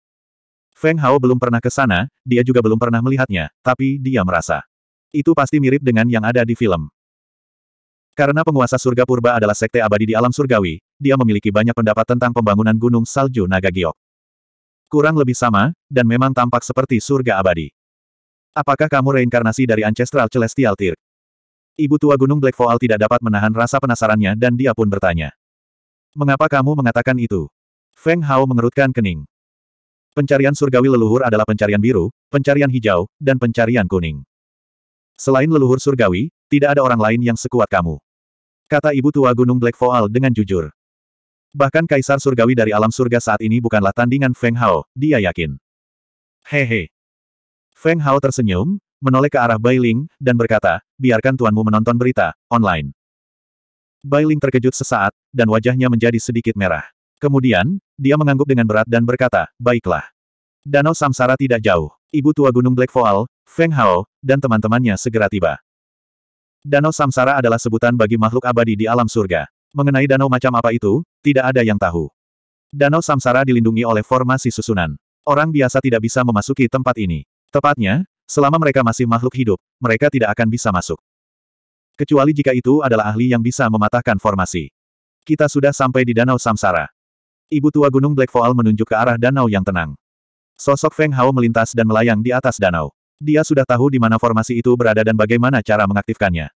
Feng Hao belum pernah ke sana, dia juga belum pernah melihatnya, tapi dia merasa. Itu pasti mirip dengan yang ada di film. Karena penguasa surga purba adalah sekte abadi di alam surgawi, dia memiliki banyak pendapat tentang pembangunan gunung salju naga giok. Kurang lebih sama, dan memang tampak seperti surga abadi. Apakah kamu reinkarnasi dari Ancestral Celestial Tirk? Ibu tua gunung Black Foal tidak dapat menahan rasa penasarannya dan dia pun bertanya. Mengapa kamu mengatakan itu? Feng Hao mengerutkan kening. Pencarian surgawi leluhur adalah pencarian biru, pencarian hijau, dan pencarian kuning. Selain leluhur surgawi, tidak ada orang lain yang sekuat kamu. Kata ibu tua gunung Black Voal dengan jujur. Bahkan kaisar surgawi dari alam surga saat ini bukanlah tandingan Feng Hao, dia yakin. Hehe. Feng Hao tersenyum, menoleh ke arah Bai Ling, dan berkata, biarkan tuanmu menonton berita, online. Bai Ling terkejut sesaat, dan wajahnya menjadi sedikit merah. Kemudian, dia mengangguk dengan berat dan berkata, baiklah. Danau Samsara tidak jauh. Ibu tua gunung Black Voal, Feng Hao, dan teman-temannya segera tiba. Danau Samsara adalah sebutan bagi makhluk abadi di alam surga. Mengenai danau macam apa itu, tidak ada yang tahu. Danau Samsara dilindungi oleh formasi susunan. Orang biasa tidak bisa memasuki tempat ini. Tepatnya, selama mereka masih makhluk hidup, mereka tidak akan bisa masuk. Kecuali jika itu adalah ahli yang bisa mematahkan formasi. Kita sudah sampai di Danau Samsara. Ibu tua Gunung Black Voal menunjuk ke arah danau yang tenang. Sosok Feng Hao melintas dan melayang di atas danau. Dia sudah tahu di mana formasi itu berada dan bagaimana cara mengaktifkannya.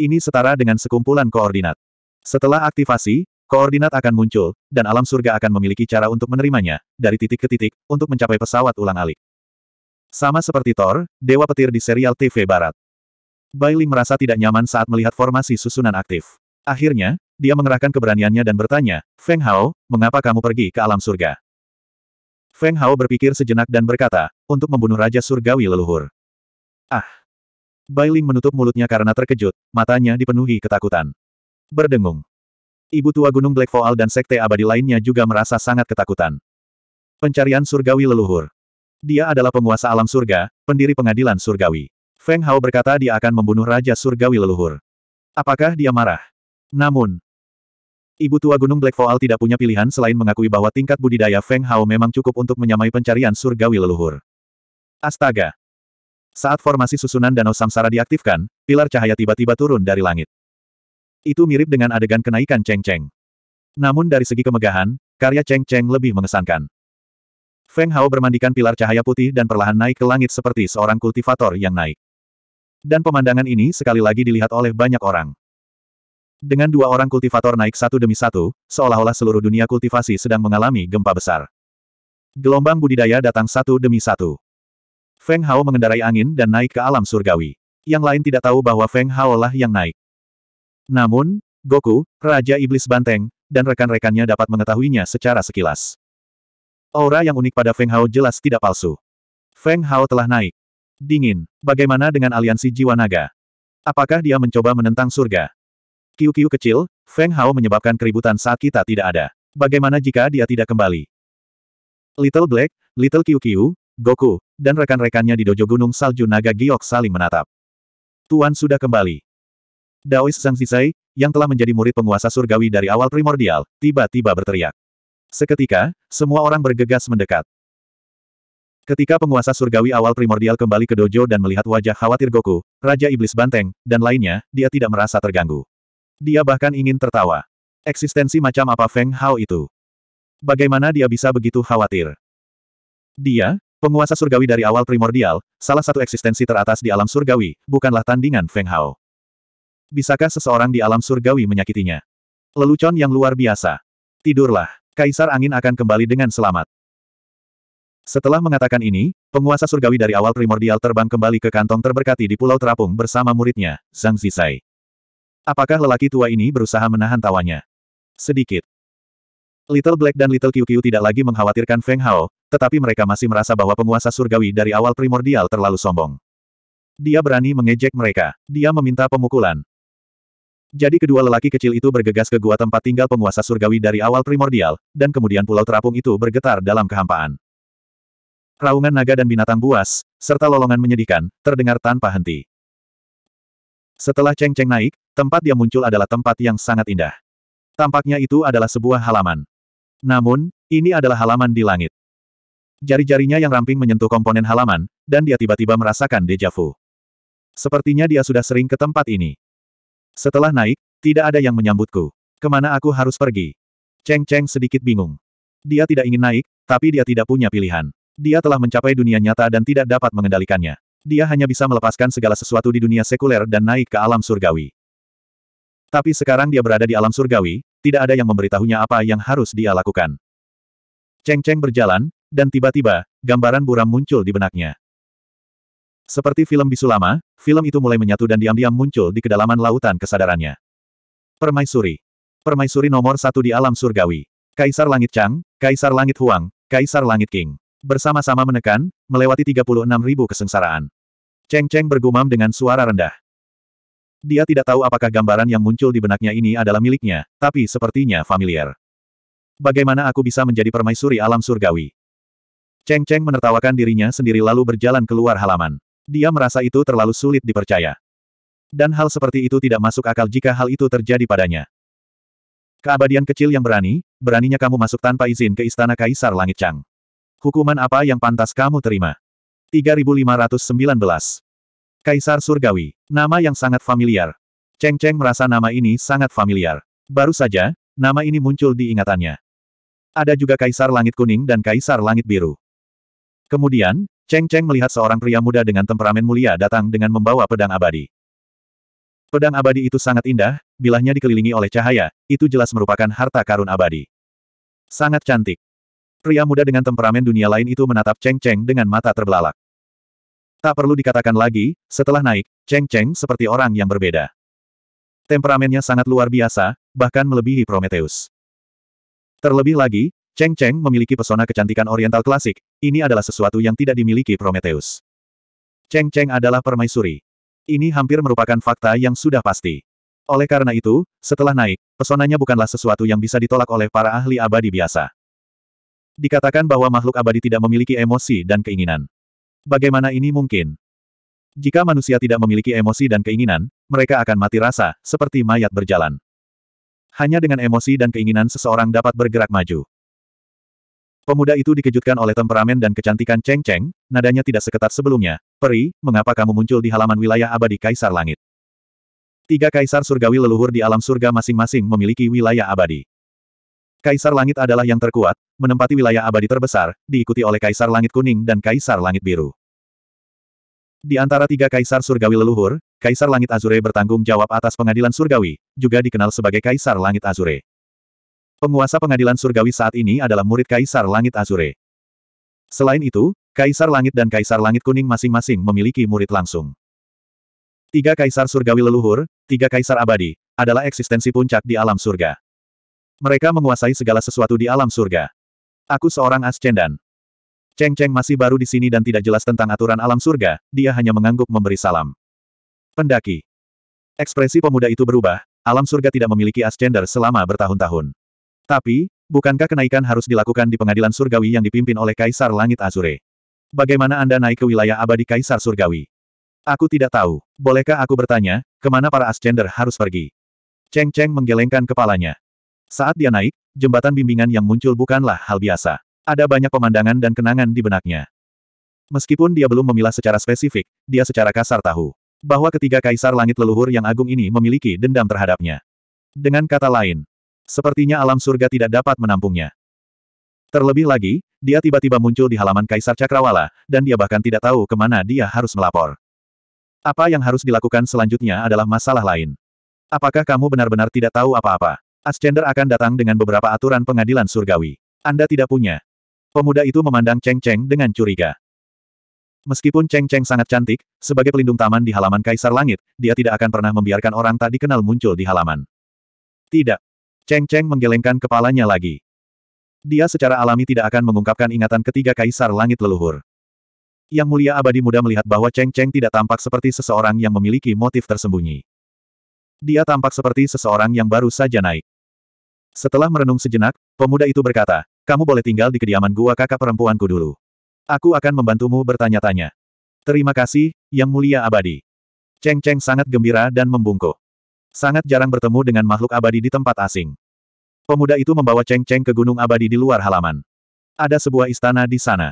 Ini setara dengan sekumpulan koordinat. Setelah aktivasi, koordinat akan muncul, dan alam surga akan memiliki cara untuk menerimanya, dari titik ke titik, untuk mencapai pesawat ulang-alik. Sama seperti Thor, Dewa Petir di serial TV Barat. Bailey merasa tidak nyaman saat melihat formasi susunan aktif. Akhirnya, dia mengerahkan keberaniannya dan bertanya, Feng Hao, mengapa kamu pergi ke alam surga? Feng Hao berpikir sejenak dan berkata, untuk membunuh Raja Surgawi leluhur. Ah! Bai Ling menutup mulutnya karena terkejut, matanya dipenuhi ketakutan. Berdengung. Ibu tua Gunung Black Voal dan Sekte Abadi lainnya juga merasa sangat ketakutan. Pencarian Surgawi leluhur. Dia adalah penguasa alam surga, pendiri pengadilan surgawi. Feng Hao berkata dia akan membunuh Raja Surgawi leluhur. Apakah dia marah? Namun, Ibu tua gunung Black Voal tidak punya pilihan selain mengakui bahwa tingkat budidaya Feng Hao memang cukup untuk menyamai pencarian surgawi leluhur. Astaga! Saat formasi susunan danau samsara diaktifkan, pilar cahaya tiba-tiba turun dari langit. Itu mirip dengan adegan kenaikan Cheng Cheng. Namun dari segi kemegahan, karya Cheng Cheng lebih mengesankan. Feng Hao bermandikan pilar cahaya putih dan perlahan naik ke langit seperti seorang kultivator yang naik. Dan pemandangan ini sekali lagi dilihat oleh banyak orang. Dengan dua orang kultivator naik satu demi satu, seolah-olah seluruh dunia kultivasi sedang mengalami gempa besar. Gelombang budidaya datang satu demi satu. Feng Hao mengendarai angin dan naik ke alam surgawi. Yang lain tidak tahu bahwa Feng Hao lah yang naik. Namun, Goku, Raja Iblis Banteng, dan rekan-rekannya dapat mengetahuinya secara sekilas. Aura yang unik pada Feng Hao jelas tidak palsu. Feng Hao telah naik. Dingin. Bagaimana dengan aliansi jiwa naga? Apakah dia mencoba menentang surga? QQ kecil, Feng Hao menyebabkan keributan saat kita tidak ada. Bagaimana jika dia tidak kembali? Little Black, Little QQ, Goku, dan rekan-rekannya di Dojo Gunung Salju Naga Giok saling menatap. Tuan sudah kembali. Daois Sang Zizai, yang telah menjadi murid penguasa surgawi dari awal primordial, tiba-tiba berteriak. Seketika, semua orang bergegas mendekat. Ketika penguasa surgawi awal primordial kembali ke dojo dan melihat wajah khawatir Goku, Raja Iblis Banteng, dan lainnya, dia tidak merasa terganggu. Dia bahkan ingin tertawa. Eksistensi macam apa Feng Hao itu? Bagaimana dia bisa begitu khawatir? Dia, penguasa surgawi dari awal primordial, salah satu eksistensi teratas di alam surgawi, bukanlah tandingan Feng Hao. Bisakah seseorang di alam surgawi menyakitinya? Lelucon yang luar biasa. Tidurlah, Kaisar Angin akan kembali dengan selamat. Setelah mengatakan ini, penguasa surgawi dari awal primordial terbang kembali ke kantong terberkati di Pulau Terapung bersama muridnya, Zhang Zisai. Apakah lelaki tua ini berusaha menahan tawanya? Sedikit. Little Black dan Little QQ tidak lagi mengkhawatirkan Feng Hao, tetapi mereka masih merasa bahwa penguasa surgawi dari awal primordial terlalu sombong. Dia berani mengejek mereka. Dia meminta pemukulan. Jadi kedua lelaki kecil itu bergegas ke gua tempat tinggal penguasa surgawi dari awal primordial, dan kemudian pulau terapung itu bergetar dalam kehampaan. Raungan naga dan binatang buas, serta lolongan menyedihkan, terdengar tanpa henti. Setelah Cheng Cheng naik, tempat dia muncul adalah tempat yang sangat indah. Tampaknya itu adalah sebuah halaman. Namun, ini adalah halaman di langit. Jari-jarinya yang ramping menyentuh komponen halaman, dan dia tiba-tiba merasakan dejavu. Sepertinya dia sudah sering ke tempat ini. Setelah naik, tidak ada yang menyambutku. Kemana aku harus pergi? Cheng Cheng sedikit bingung. Dia tidak ingin naik, tapi dia tidak punya pilihan. Dia telah mencapai dunia nyata dan tidak dapat mengendalikannya dia hanya bisa melepaskan segala sesuatu di dunia sekuler dan naik ke alam surgawi. Tapi sekarang dia berada di alam surgawi, tidak ada yang memberitahunya apa yang harus dia lakukan. Cheng Cheng berjalan, dan tiba-tiba, gambaran buram muncul di benaknya. Seperti film bisu lama, film itu mulai menyatu dan diam-diam muncul di kedalaman lautan kesadarannya. Permaisuri. Permaisuri nomor satu di alam surgawi. Kaisar Langit Chang, Kaisar Langit Huang, Kaisar Langit King. Bersama-sama menekan, melewati 36.000 kesengsaraan. Cheng Cheng bergumam dengan suara rendah. Dia tidak tahu apakah gambaran yang muncul di benaknya ini adalah miliknya, tapi sepertinya familiar. Bagaimana aku bisa menjadi permaisuri alam surgawi? Cheng Cheng menertawakan dirinya sendiri lalu berjalan keluar halaman. Dia merasa itu terlalu sulit dipercaya. Dan hal seperti itu tidak masuk akal jika hal itu terjadi padanya. Keabadian kecil yang berani, beraninya kamu masuk tanpa izin ke istana Kaisar Langit Chang. Hukuman apa yang pantas kamu terima? 3519. Kaisar Surgawi. Nama yang sangat familiar. Cheng Cheng merasa nama ini sangat familiar. Baru saja, nama ini muncul di ingatannya. Ada juga Kaisar Langit Kuning dan Kaisar Langit Biru. Kemudian, Cheng Cheng melihat seorang pria muda dengan temperamen mulia datang dengan membawa pedang abadi. Pedang abadi itu sangat indah, bilahnya dikelilingi oleh cahaya, itu jelas merupakan harta karun abadi. Sangat cantik. Pria muda dengan temperamen dunia lain itu menatap Cheng Cheng dengan mata terbelalak. Tak perlu dikatakan lagi, setelah naik, Cheng Cheng seperti orang yang berbeda. Temperamennya sangat luar biasa, bahkan melebihi Prometheus. Terlebih lagi, Cheng Cheng memiliki pesona kecantikan oriental klasik, ini adalah sesuatu yang tidak dimiliki Prometheus. Cheng Cheng adalah permaisuri. Ini hampir merupakan fakta yang sudah pasti. Oleh karena itu, setelah naik, pesonanya bukanlah sesuatu yang bisa ditolak oleh para ahli abadi biasa. Dikatakan bahwa makhluk abadi tidak memiliki emosi dan keinginan. Bagaimana ini mungkin? Jika manusia tidak memiliki emosi dan keinginan, mereka akan mati rasa, seperti mayat berjalan. Hanya dengan emosi dan keinginan seseorang dapat bergerak maju. Pemuda itu dikejutkan oleh temperamen dan kecantikan Cheng Cheng, nadanya tidak seketat sebelumnya. Peri, mengapa kamu muncul di halaman wilayah abadi Kaisar Langit? Tiga kaisar surgawi leluhur di alam surga masing-masing memiliki wilayah abadi. Kaisar Langit adalah yang terkuat, menempati wilayah abadi terbesar, diikuti oleh Kaisar Langit Kuning dan Kaisar Langit Biru. Di antara tiga Kaisar Surgawi leluhur, Kaisar Langit Azure bertanggung jawab atas pengadilan surgawi, juga dikenal sebagai Kaisar Langit Azure. Penguasa pengadilan surgawi saat ini adalah murid Kaisar Langit Azure. Selain itu, Kaisar Langit dan Kaisar Langit Kuning masing-masing memiliki murid langsung. Tiga Kaisar Surgawi Leluhur, tiga Kaisar Abadi, adalah eksistensi puncak di alam surga. Mereka menguasai segala sesuatu di alam surga. Aku seorang ascendan. Cheng Cheng masih baru di sini dan tidak jelas tentang aturan alam surga, dia hanya mengangguk memberi salam. Pendaki. Ekspresi pemuda itu berubah, alam surga tidak memiliki ascender selama bertahun-tahun. Tapi, bukankah kenaikan harus dilakukan di pengadilan surgawi yang dipimpin oleh Kaisar Langit Azure? Bagaimana Anda naik ke wilayah abadi Kaisar Surgawi? Aku tidak tahu. Bolehkah aku bertanya, kemana para Ascender harus pergi? Cheng Cheng menggelengkan kepalanya. Saat dia naik, jembatan bimbingan yang muncul bukanlah hal biasa. Ada banyak pemandangan dan kenangan di benaknya. Meskipun dia belum memilah secara spesifik, dia secara kasar tahu bahwa ketiga kaisar langit leluhur yang agung ini memiliki dendam terhadapnya. Dengan kata lain, sepertinya alam surga tidak dapat menampungnya. Terlebih lagi, dia tiba-tiba muncul di halaman Kaisar Cakrawala, dan dia bahkan tidak tahu kemana dia harus melapor. Apa yang harus dilakukan selanjutnya adalah masalah lain. Apakah kamu benar-benar tidak tahu apa-apa? Ascender akan datang dengan beberapa aturan pengadilan surgawi. Anda tidak punya. Pemuda itu memandang Cheng Cheng dengan curiga. Meskipun Cheng Cheng sangat cantik, sebagai pelindung taman di halaman Kaisar Langit, dia tidak akan pernah membiarkan orang tak dikenal muncul di halaman. Tidak. Cheng Cheng menggelengkan kepalanya lagi. Dia secara alami tidak akan mengungkapkan ingatan ketiga Kaisar Langit leluhur. Yang mulia abadi muda melihat bahwa Cheng Cheng tidak tampak seperti seseorang yang memiliki motif tersembunyi. Dia tampak seperti seseorang yang baru saja naik. Setelah merenung sejenak, pemuda itu berkata, kamu boleh tinggal di kediaman gua kakak perempuanku dulu. Aku akan membantumu bertanya-tanya. Terima kasih, Yang Mulia Abadi. Cheng Cheng sangat gembira dan membungkuk. Sangat jarang bertemu dengan makhluk abadi di tempat asing. Pemuda itu membawa Cheng Cheng ke Gunung Abadi di luar halaman. Ada sebuah istana di sana.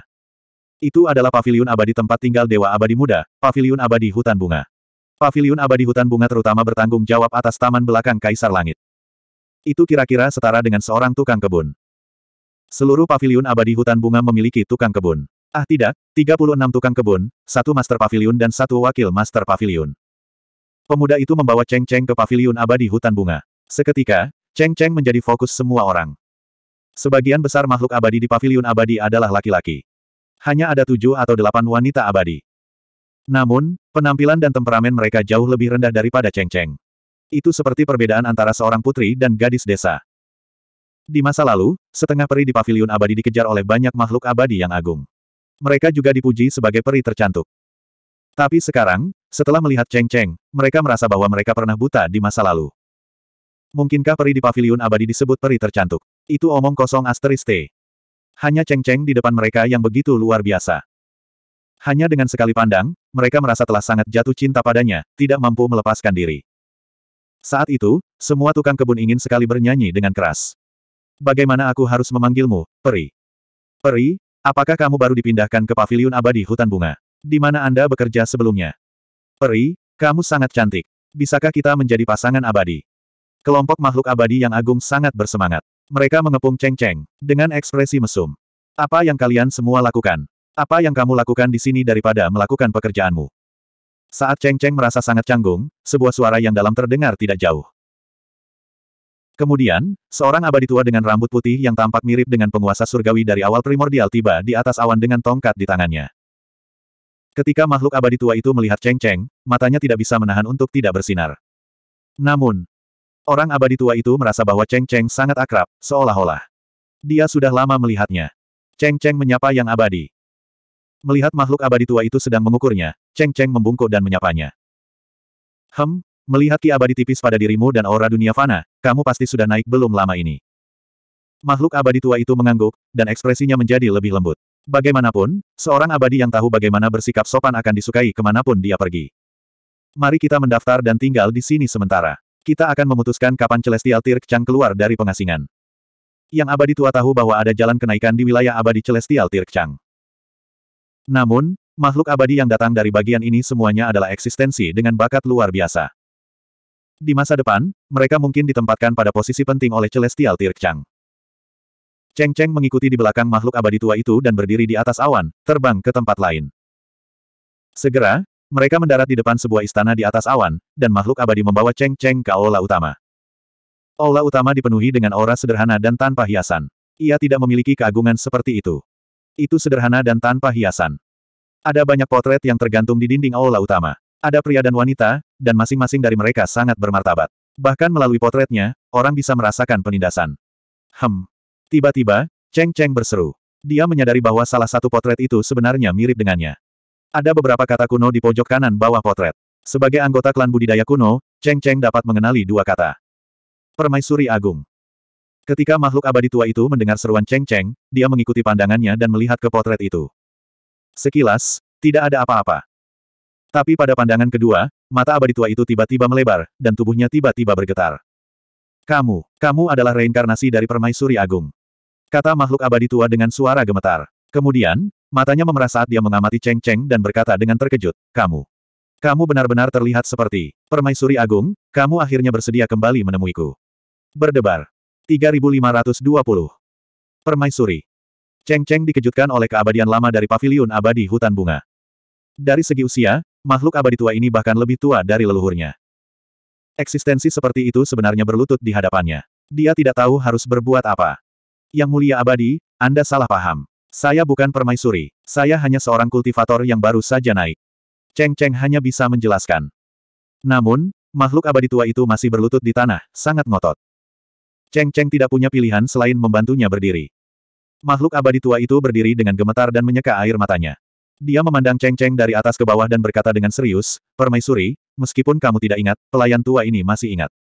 Itu adalah paviliun abadi tempat tinggal Dewa Abadi Muda, paviliun abadi hutan bunga. Paviliun abadi hutan bunga terutama bertanggung jawab atas taman belakang Kaisar Langit. Itu kira-kira setara dengan seorang tukang kebun. Seluruh pavilion abadi hutan bunga memiliki tukang kebun. Ah tidak, 36 tukang kebun, satu master pavilion dan satu wakil master pavilion. Pemuda itu membawa Cheng Cheng ke pavilion abadi hutan bunga. Seketika, Cheng Cheng menjadi fokus semua orang. Sebagian besar makhluk abadi di pavilion abadi adalah laki-laki. Hanya ada tujuh atau delapan wanita abadi. Namun, penampilan dan temperamen mereka jauh lebih rendah daripada Cheng Cheng. Itu seperti perbedaan antara seorang putri dan gadis desa. Di masa lalu, setengah peri di paviliun abadi dikejar oleh banyak makhluk abadi yang agung. Mereka juga dipuji sebagai peri tercantik. Tapi sekarang, setelah melihat Cheng Cheng, mereka merasa bahwa mereka pernah buta di masa lalu. Mungkinkah peri di paviliun abadi disebut peri tercantik? Itu omong kosong asteris T. Hanya Cheng Cheng di depan mereka yang begitu luar biasa. Hanya dengan sekali pandang, mereka merasa telah sangat jatuh cinta padanya, tidak mampu melepaskan diri. Saat itu, semua tukang kebun ingin sekali bernyanyi dengan keras. Bagaimana aku harus memanggilmu, Peri? Peri, apakah kamu baru dipindahkan ke paviliun abadi hutan bunga? Di mana Anda bekerja sebelumnya? Peri, kamu sangat cantik. Bisakah kita menjadi pasangan abadi? Kelompok makhluk abadi yang agung sangat bersemangat. Mereka mengepung ceng-ceng, dengan ekspresi mesum. Apa yang kalian semua lakukan? Apa yang kamu lakukan di sini daripada melakukan pekerjaanmu? Saat Cheng Cheng merasa sangat canggung, sebuah suara yang dalam terdengar tidak jauh. Kemudian, seorang abadi tua dengan rambut putih yang tampak mirip dengan penguasa surgawi dari awal primordial tiba di atas awan dengan tongkat di tangannya. Ketika makhluk abadi tua itu melihat Cheng Cheng, matanya tidak bisa menahan untuk tidak bersinar. Namun, orang abadi tua itu merasa bahwa Cheng Cheng sangat akrab, seolah-olah. Dia sudah lama melihatnya. Cheng Cheng menyapa yang abadi. Melihat makhluk abadi tua itu sedang mengukurnya, Cheng Cheng membungkuk dan menyapanya. Hem, melihat ki abadi tipis pada dirimu dan aura dunia fana, kamu pasti sudah naik belum lama ini. Makhluk abadi tua itu mengangguk, dan ekspresinya menjadi lebih lembut. Bagaimanapun, seorang abadi yang tahu bagaimana bersikap sopan akan disukai kemanapun dia pergi. Mari kita mendaftar dan tinggal di sini sementara. Kita akan memutuskan kapan Celestial Tirk Chang keluar dari pengasingan. Yang abadi tua tahu bahwa ada jalan kenaikan di wilayah abadi Celestial Tirk Chang. Namun, makhluk abadi yang datang dari bagian ini semuanya adalah eksistensi dengan bakat luar biasa. Di masa depan, mereka mungkin ditempatkan pada posisi penting oleh Celestial Tirkchang. Cheng Cheng mengikuti di belakang makhluk abadi tua itu dan berdiri di atas awan, terbang ke tempat lain. Segera, mereka mendarat di depan sebuah istana di atas awan, dan makhluk abadi membawa Cheng Cheng ke aula utama. Aula utama dipenuhi dengan aura sederhana dan tanpa hiasan. Ia tidak memiliki keagungan seperti itu. Itu sederhana dan tanpa hiasan. Ada banyak potret yang tergantung di dinding aula utama. Ada pria dan wanita, dan masing-masing dari mereka sangat bermartabat. Bahkan melalui potretnya, orang bisa merasakan penindasan. Hem. Tiba-tiba, Cheng Cheng berseru. Dia menyadari bahwa salah satu potret itu sebenarnya mirip dengannya. Ada beberapa kata kuno di pojok kanan bawah potret. Sebagai anggota klan budidaya kuno, Cheng Cheng dapat mengenali dua kata. Permaisuri Agung. Ketika makhluk abadi tua itu mendengar seruan Cheng Cheng, dia mengikuti pandangannya dan melihat ke potret itu. Sekilas, tidak ada apa-apa. Tapi pada pandangan kedua, mata abadi tua itu tiba-tiba melebar, dan tubuhnya tiba-tiba bergetar. Kamu, kamu adalah reinkarnasi dari permaisuri agung. Kata makhluk abadi tua dengan suara gemetar. Kemudian, matanya memerah saat dia mengamati Cheng Cheng dan berkata dengan terkejut, Kamu. Kamu benar-benar terlihat seperti permaisuri agung, kamu akhirnya bersedia kembali menemuiku. Berdebar, 3520. Permaisuri. Cheng Cheng dikejutkan oleh keabadian lama dari paviliun abadi hutan bunga. Dari segi usia, makhluk abadi tua ini bahkan lebih tua dari leluhurnya. Eksistensi seperti itu sebenarnya berlutut di hadapannya. Dia tidak tahu harus berbuat apa. Yang mulia abadi, Anda salah paham. Saya bukan permaisuri, saya hanya seorang kultivator yang baru saja naik. Cheng Cheng hanya bisa menjelaskan. Namun, makhluk abadi tua itu masih berlutut di tanah, sangat ngotot. Cheng Cheng tidak punya pilihan selain membantunya berdiri. Makhluk abadi tua itu berdiri dengan gemetar dan menyeka air matanya. Dia memandang Cheng Cheng dari atas ke bawah dan berkata dengan serius, Permaisuri, meskipun kamu tidak ingat, pelayan tua ini masih ingat.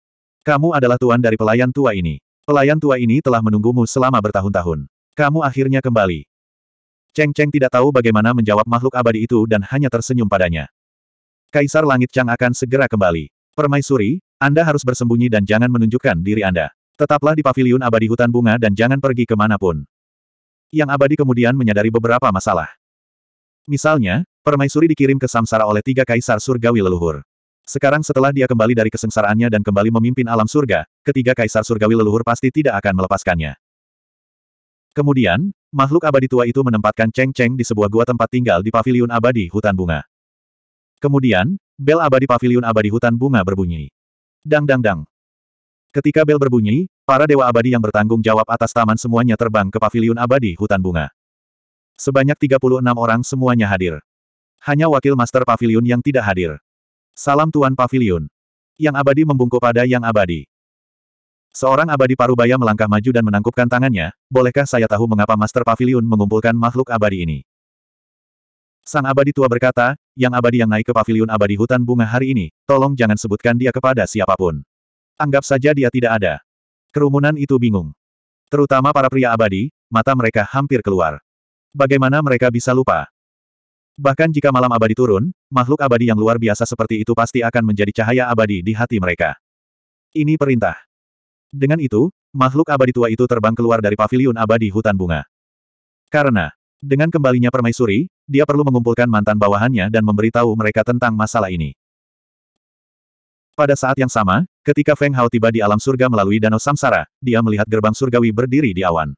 Kamu adalah tuan dari pelayan tua ini. Pelayan tua ini telah menunggumu selama bertahun-tahun. Kamu akhirnya kembali. Cheng Cheng tidak tahu bagaimana menjawab makhluk abadi itu dan hanya tersenyum padanya. Kaisar Langit Chang akan segera kembali. Permaisuri, Anda harus bersembunyi dan jangan menunjukkan diri Anda. Tetaplah di pavilion abadi hutan bunga dan jangan pergi kemanapun. Yang abadi kemudian menyadari beberapa masalah. Misalnya, permaisuri dikirim ke samsara oleh tiga kaisar surgawi leluhur. Sekarang setelah dia kembali dari kesengsaraannya dan kembali memimpin alam surga, ketiga kaisar surgawi leluhur pasti tidak akan melepaskannya. Kemudian, makhluk abadi tua itu menempatkan Cheng Cheng di sebuah gua tempat tinggal di pavilion abadi hutan bunga. Kemudian, bel abadi pavilion abadi hutan bunga berbunyi. Dang dang dang. Ketika bel berbunyi, para dewa abadi yang bertanggung jawab atas taman semuanya terbang ke paviliun abadi hutan bunga. Sebanyak 36 orang semuanya hadir. Hanya wakil master paviliun yang tidak hadir. Salam Tuan Paviliun. Yang abadi membungkuk pada yang abadi. Seorang abadi parubaya melangkah maju dan menangkupkan tangannya, bolehkah saya tahu mengapa master pavilion mengumpulkan makhluk abadi ini? Sang abadi tua berkata, yang abadi yang naik ke pavilion abadi hutan bunga hari ini, tolong jangan sebutkan dia kepada siapapun. Anggap saja dia tidak ada. Kerumunan itu bingung. Terutama para pria abadi, mata mereka hampir keluar. Bagaimana mereka bisa lupa? Bahkan jika malam abadi turun, makhluk abadi yang luar biasa seperti itu pasti akan menjadi cahaya abadi di hati mereka. Ini perintah. Dengan itu, makhluk abadi tua itu terbang keluar dari paviliun abadi hutan bunga. Karena, dengan kembalinya permaisuri, dia perlu mengumpulkan mantan bawahannya dan memberitahu mereka tentang masalah ini. Pada saat yang sama, Ketika Feng Hao tiba di alam surga melalui danau samsara, dia melihat gerbang surgawi berdiri di awan.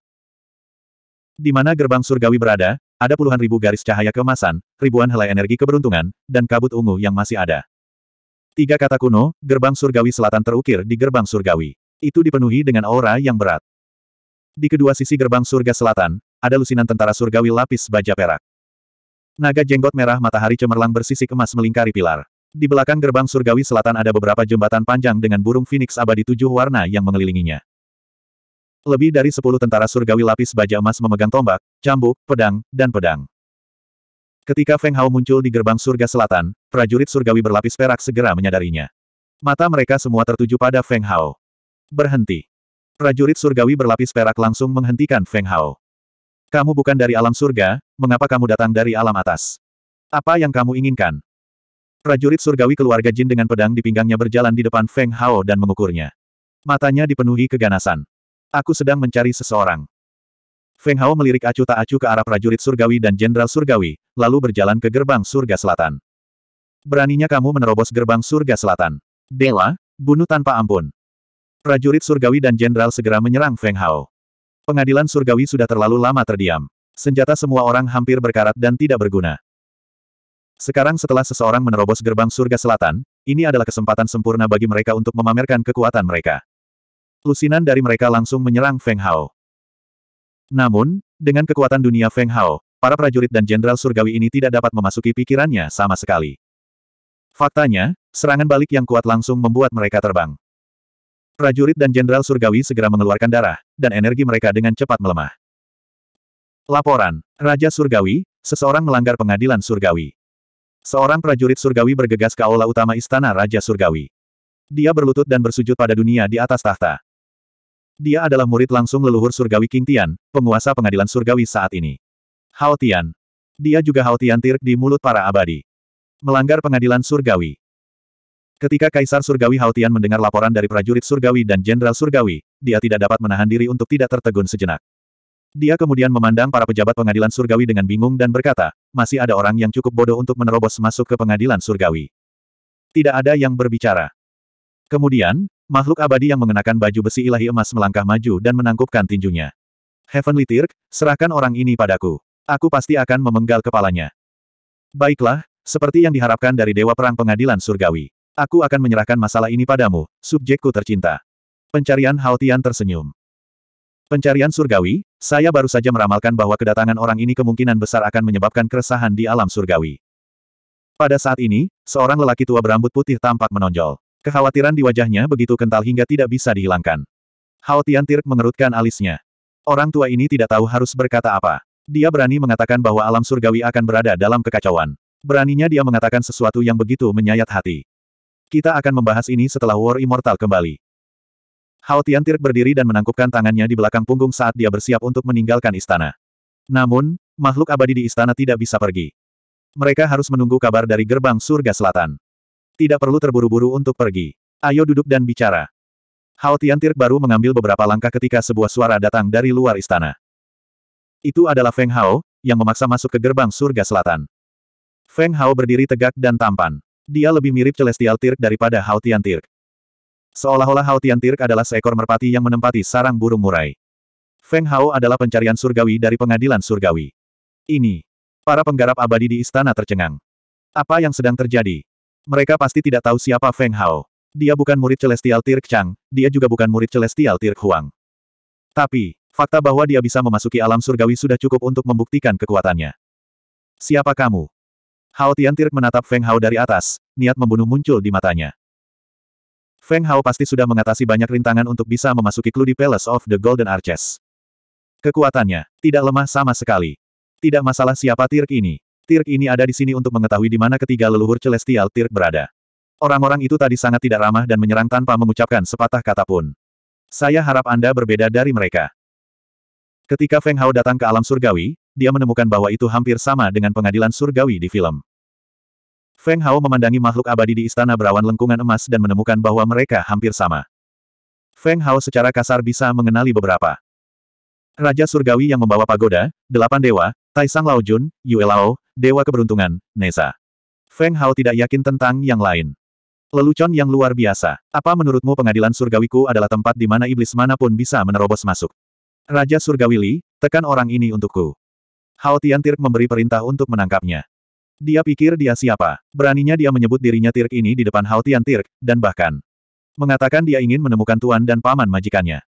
Di mana gerbang surgawi berada, ada puluhan ribu garis cahaya kemasan, ribuan helai energi keberuntungan, dan kabut ungu yang masih ada. Tiga kata kuno, gerbang surgawi selatan terukir di gerbang surgawi. Itu dipenuhi dengan aura yang berat. Di kedua sisi gerbang surga selatan, ada lusinan tentara surgawi lapis baja perak. Naga jenggot merah matahari cemerlang bersisi emas melingkari pilar. Di belakang gerbang surgawi selatan ada beberapa jembatan panjang dengan burung Phoenix abadi tujuh warna yang mengelilinginya. Lebih dari sepuluh tentara surgawi lapis baja emas memegang tombak, cambuk, pedang, dan pedang. Ketika Feng Hao muncul di gerbang surga selatan, prajurit surgawi berlapis perak segera menyadarinya. Mata mereka semua tertuju pada Feng Hao. Berhenti. Prajurit surgawi berlapis perak langsung menghentikan Feng Hao. Kamu bukan dari alam surga, mengapa kamu datang dari alam atas? Apa yang kamu inginkan? Prajurit surgawi keluarga Jin dengan pedang di pinggangnya berjalan di depan Feng Hao dan mengukurnya. Matanya dipenuhi keganasan. Aku sedang mencari seseorang. Feng Hao melirik acuh tak acuh ke arah prajurit surgawi dan jenderal surgawi, lalu berjalan ke gerbang surga selatan. Beraninya kamu menerobos gerbang surga selatan. Dewa, bunuh tanpa ampun. Prajurit surgawi dan jenderal segera menyerang Feng Hao. Pengadilan surgawi sudah terlalu lama terdiam. Senjata semua orang hampir berkarat dan tidak berguna. Sekarang setelah seseorang menerobos gerbang surga selatan, ini adalah kesempatan sempurna bagi mereka untuk memamerkan kekuatan mereka. Lusinan dari mereka langsung menyerang Feng Hao. Namun, dengan kekuatan dunia Feng Hao, para prajurit dan jenderal surgawi ini tidak dapat memasuki pikirannya sama sekali. Faktanya, serangan balik yang kuat langsung membuat mereka terbang. Prajurit dan jenderal surgawi segera mengeluarkan darah, dan energi mereka dengan cepat melemah. Laporan, Raja Surgawi, seseorang melanggar pengadilan surgawi. Seorang prajurit surgawi bergegas ke aula utama istana Raja Surgawi. Dia berlutut dan bersujud pada dunia di atas tahta. Dia adalah murid langsung leluhur surgawi King Tian, penguasa pengadilan surgawi saat ini. Hao Tian. Dia juga Hao Tian Tirk di mulut para abadi. Melanggar pengadilan surgawi. Ketika Kaisar Surgawi Hao Tian mendengar laporan dari prajurit surgawi dan Jenderal Surgawi, dia tidak dapat menahan diri untuk tidak tertegun sejenak. Dia kemudian memandang para pejabat pengadilan surgawi dengan bingung dan berkata, masih ada orang yang cukup bodoh untuk menerobos masuk ke pengadilan surgawi. Tidak ada yang berbicara. Kemudian, makhluk abadi yang mengenakan baju besi ilahi emas melangkah maju dan menangkupkan tinjunya. Heavenly Tirk, serahkan orang ini padaku. Aku pasti akan memenggal kepalanya. Baiklah, seperti yang diharapkan dari Dewa Perang Pengadilan Surgawi. Aku akan menyerahkan masalah ini padamu, subjekku tercinta. Pencarian Haotian tersenyum. Pencarian surgawi, saya baru saja meramalkan bahwa kedatangan orang ini kemungkinan besar akan menyebabkan keresahan di alam surgawi. Pada saat ini, seorang lelaki tua berambut putih tampak menonjol. Kekhawatiran di wajahnya begitu kental hingga tidak bisa dihilangkan. Hao Tian Tirk mengerutkan alisnya. Orang tua ini tidak tahu harus berkata apa. Dia berani mengatakan bahwa alam surgawi akan berada dalam kekacauan. Beraninya dia mengatakan sesuatu yang begitu menyayat hati. Kita akan membahas ini setelah War Immortal kembali. Hao Tirk berdiri dan menangkupkan tangannya di belakang punggung saat dia bersiap untuk meninggalkan istana. Namun, makhluk abadi di istana tidak bisa pergi. Mereka harus menunggu kabar dari gerbang surga selatan. Tidak perlu terburu-buru untuk pergi. Ayo duduk dan bicara. Hao Tirk baru mengambil beberapa langkah ketika sebuah suara datang dari luar istana. Itu adalah Feng Hao, yang memaksa masuk ke gerbang surga selatan. Feng Hao berdiri tegak dan tampan. Dia lebih mirip Celestial Tirk daripada Hao Tian Tirk. Seolah-olah Hao Tirk adalah seekor merpati yang menempati sarang burung murai. Feng Hao adalah pencarian surgawi dari pengadilan surgawi. Ini. Para penggarap abadi di istana tercengang. Apa yang sedang terjadi? Mereka pasti tidak tahu siapa Feng Hao. Dia bukan murid Celestial Tirk Chang, dia juga bukan murid Celestial Tirk Huang. Tapi, fakta bahwa dia bisa memasuki alam surgawi sudah cukup untuk membuktikan kekuatannya. Siapa kamu? Hao Tirk menatap Feng Hao dari atas, niat membunuh muncul di matanya. Feng Hao pasti sudah mengatasi banyak rintangan untuk bisa memasuki Clue di Palace of the Golden Arches. Kekuatannya, tidak lemah sama sekali. Tidak masalah siapa Tirk ini. Tirk ini ada di sini untuk mengetahui di mana ketiga leluhur Celestial Tirk berada. Orang-orang itu tadi sangat tidak ramah dan menyerang tanpa mengucapkan sepatah kata pun. Saya harap Anda berbeda dari mereka. Ketika Feng Hao datang ke alam surgawi, dia menemukan bahwa itu hampir sama dengan pengadilan surgawi di film. Feng Hao memandangi makhluk abadi di istana berawan lengkungan emas dan menemukan bahwa mereka hampir sama. Feng Hao secara kasar bisa mengenali beberapa. Raja Surgawi yang membawa pagoda, delapan dewa, Taisang Lao Jun, Yue Lao, Dewa Keberuntungan, Nesa. Feng Hao tidak yakin tentang yang lain. Lelucon yang luar biasa. Apa menurutmu pengadilan surgawiku adalah tempat di mana iblis manapun bisa menerobos masuk? Raja Surgawi Li, tekan orang ini untukku. Hao Tian Tirk memberi perintah untuk menangkapnya. Dia pikir dia siapa. Beraninya dia menyebut dirinya Tirk ini di depan Tian Tirk, dan bahkan mengatakan dia ingin menemukan tuan dan paman majikannya.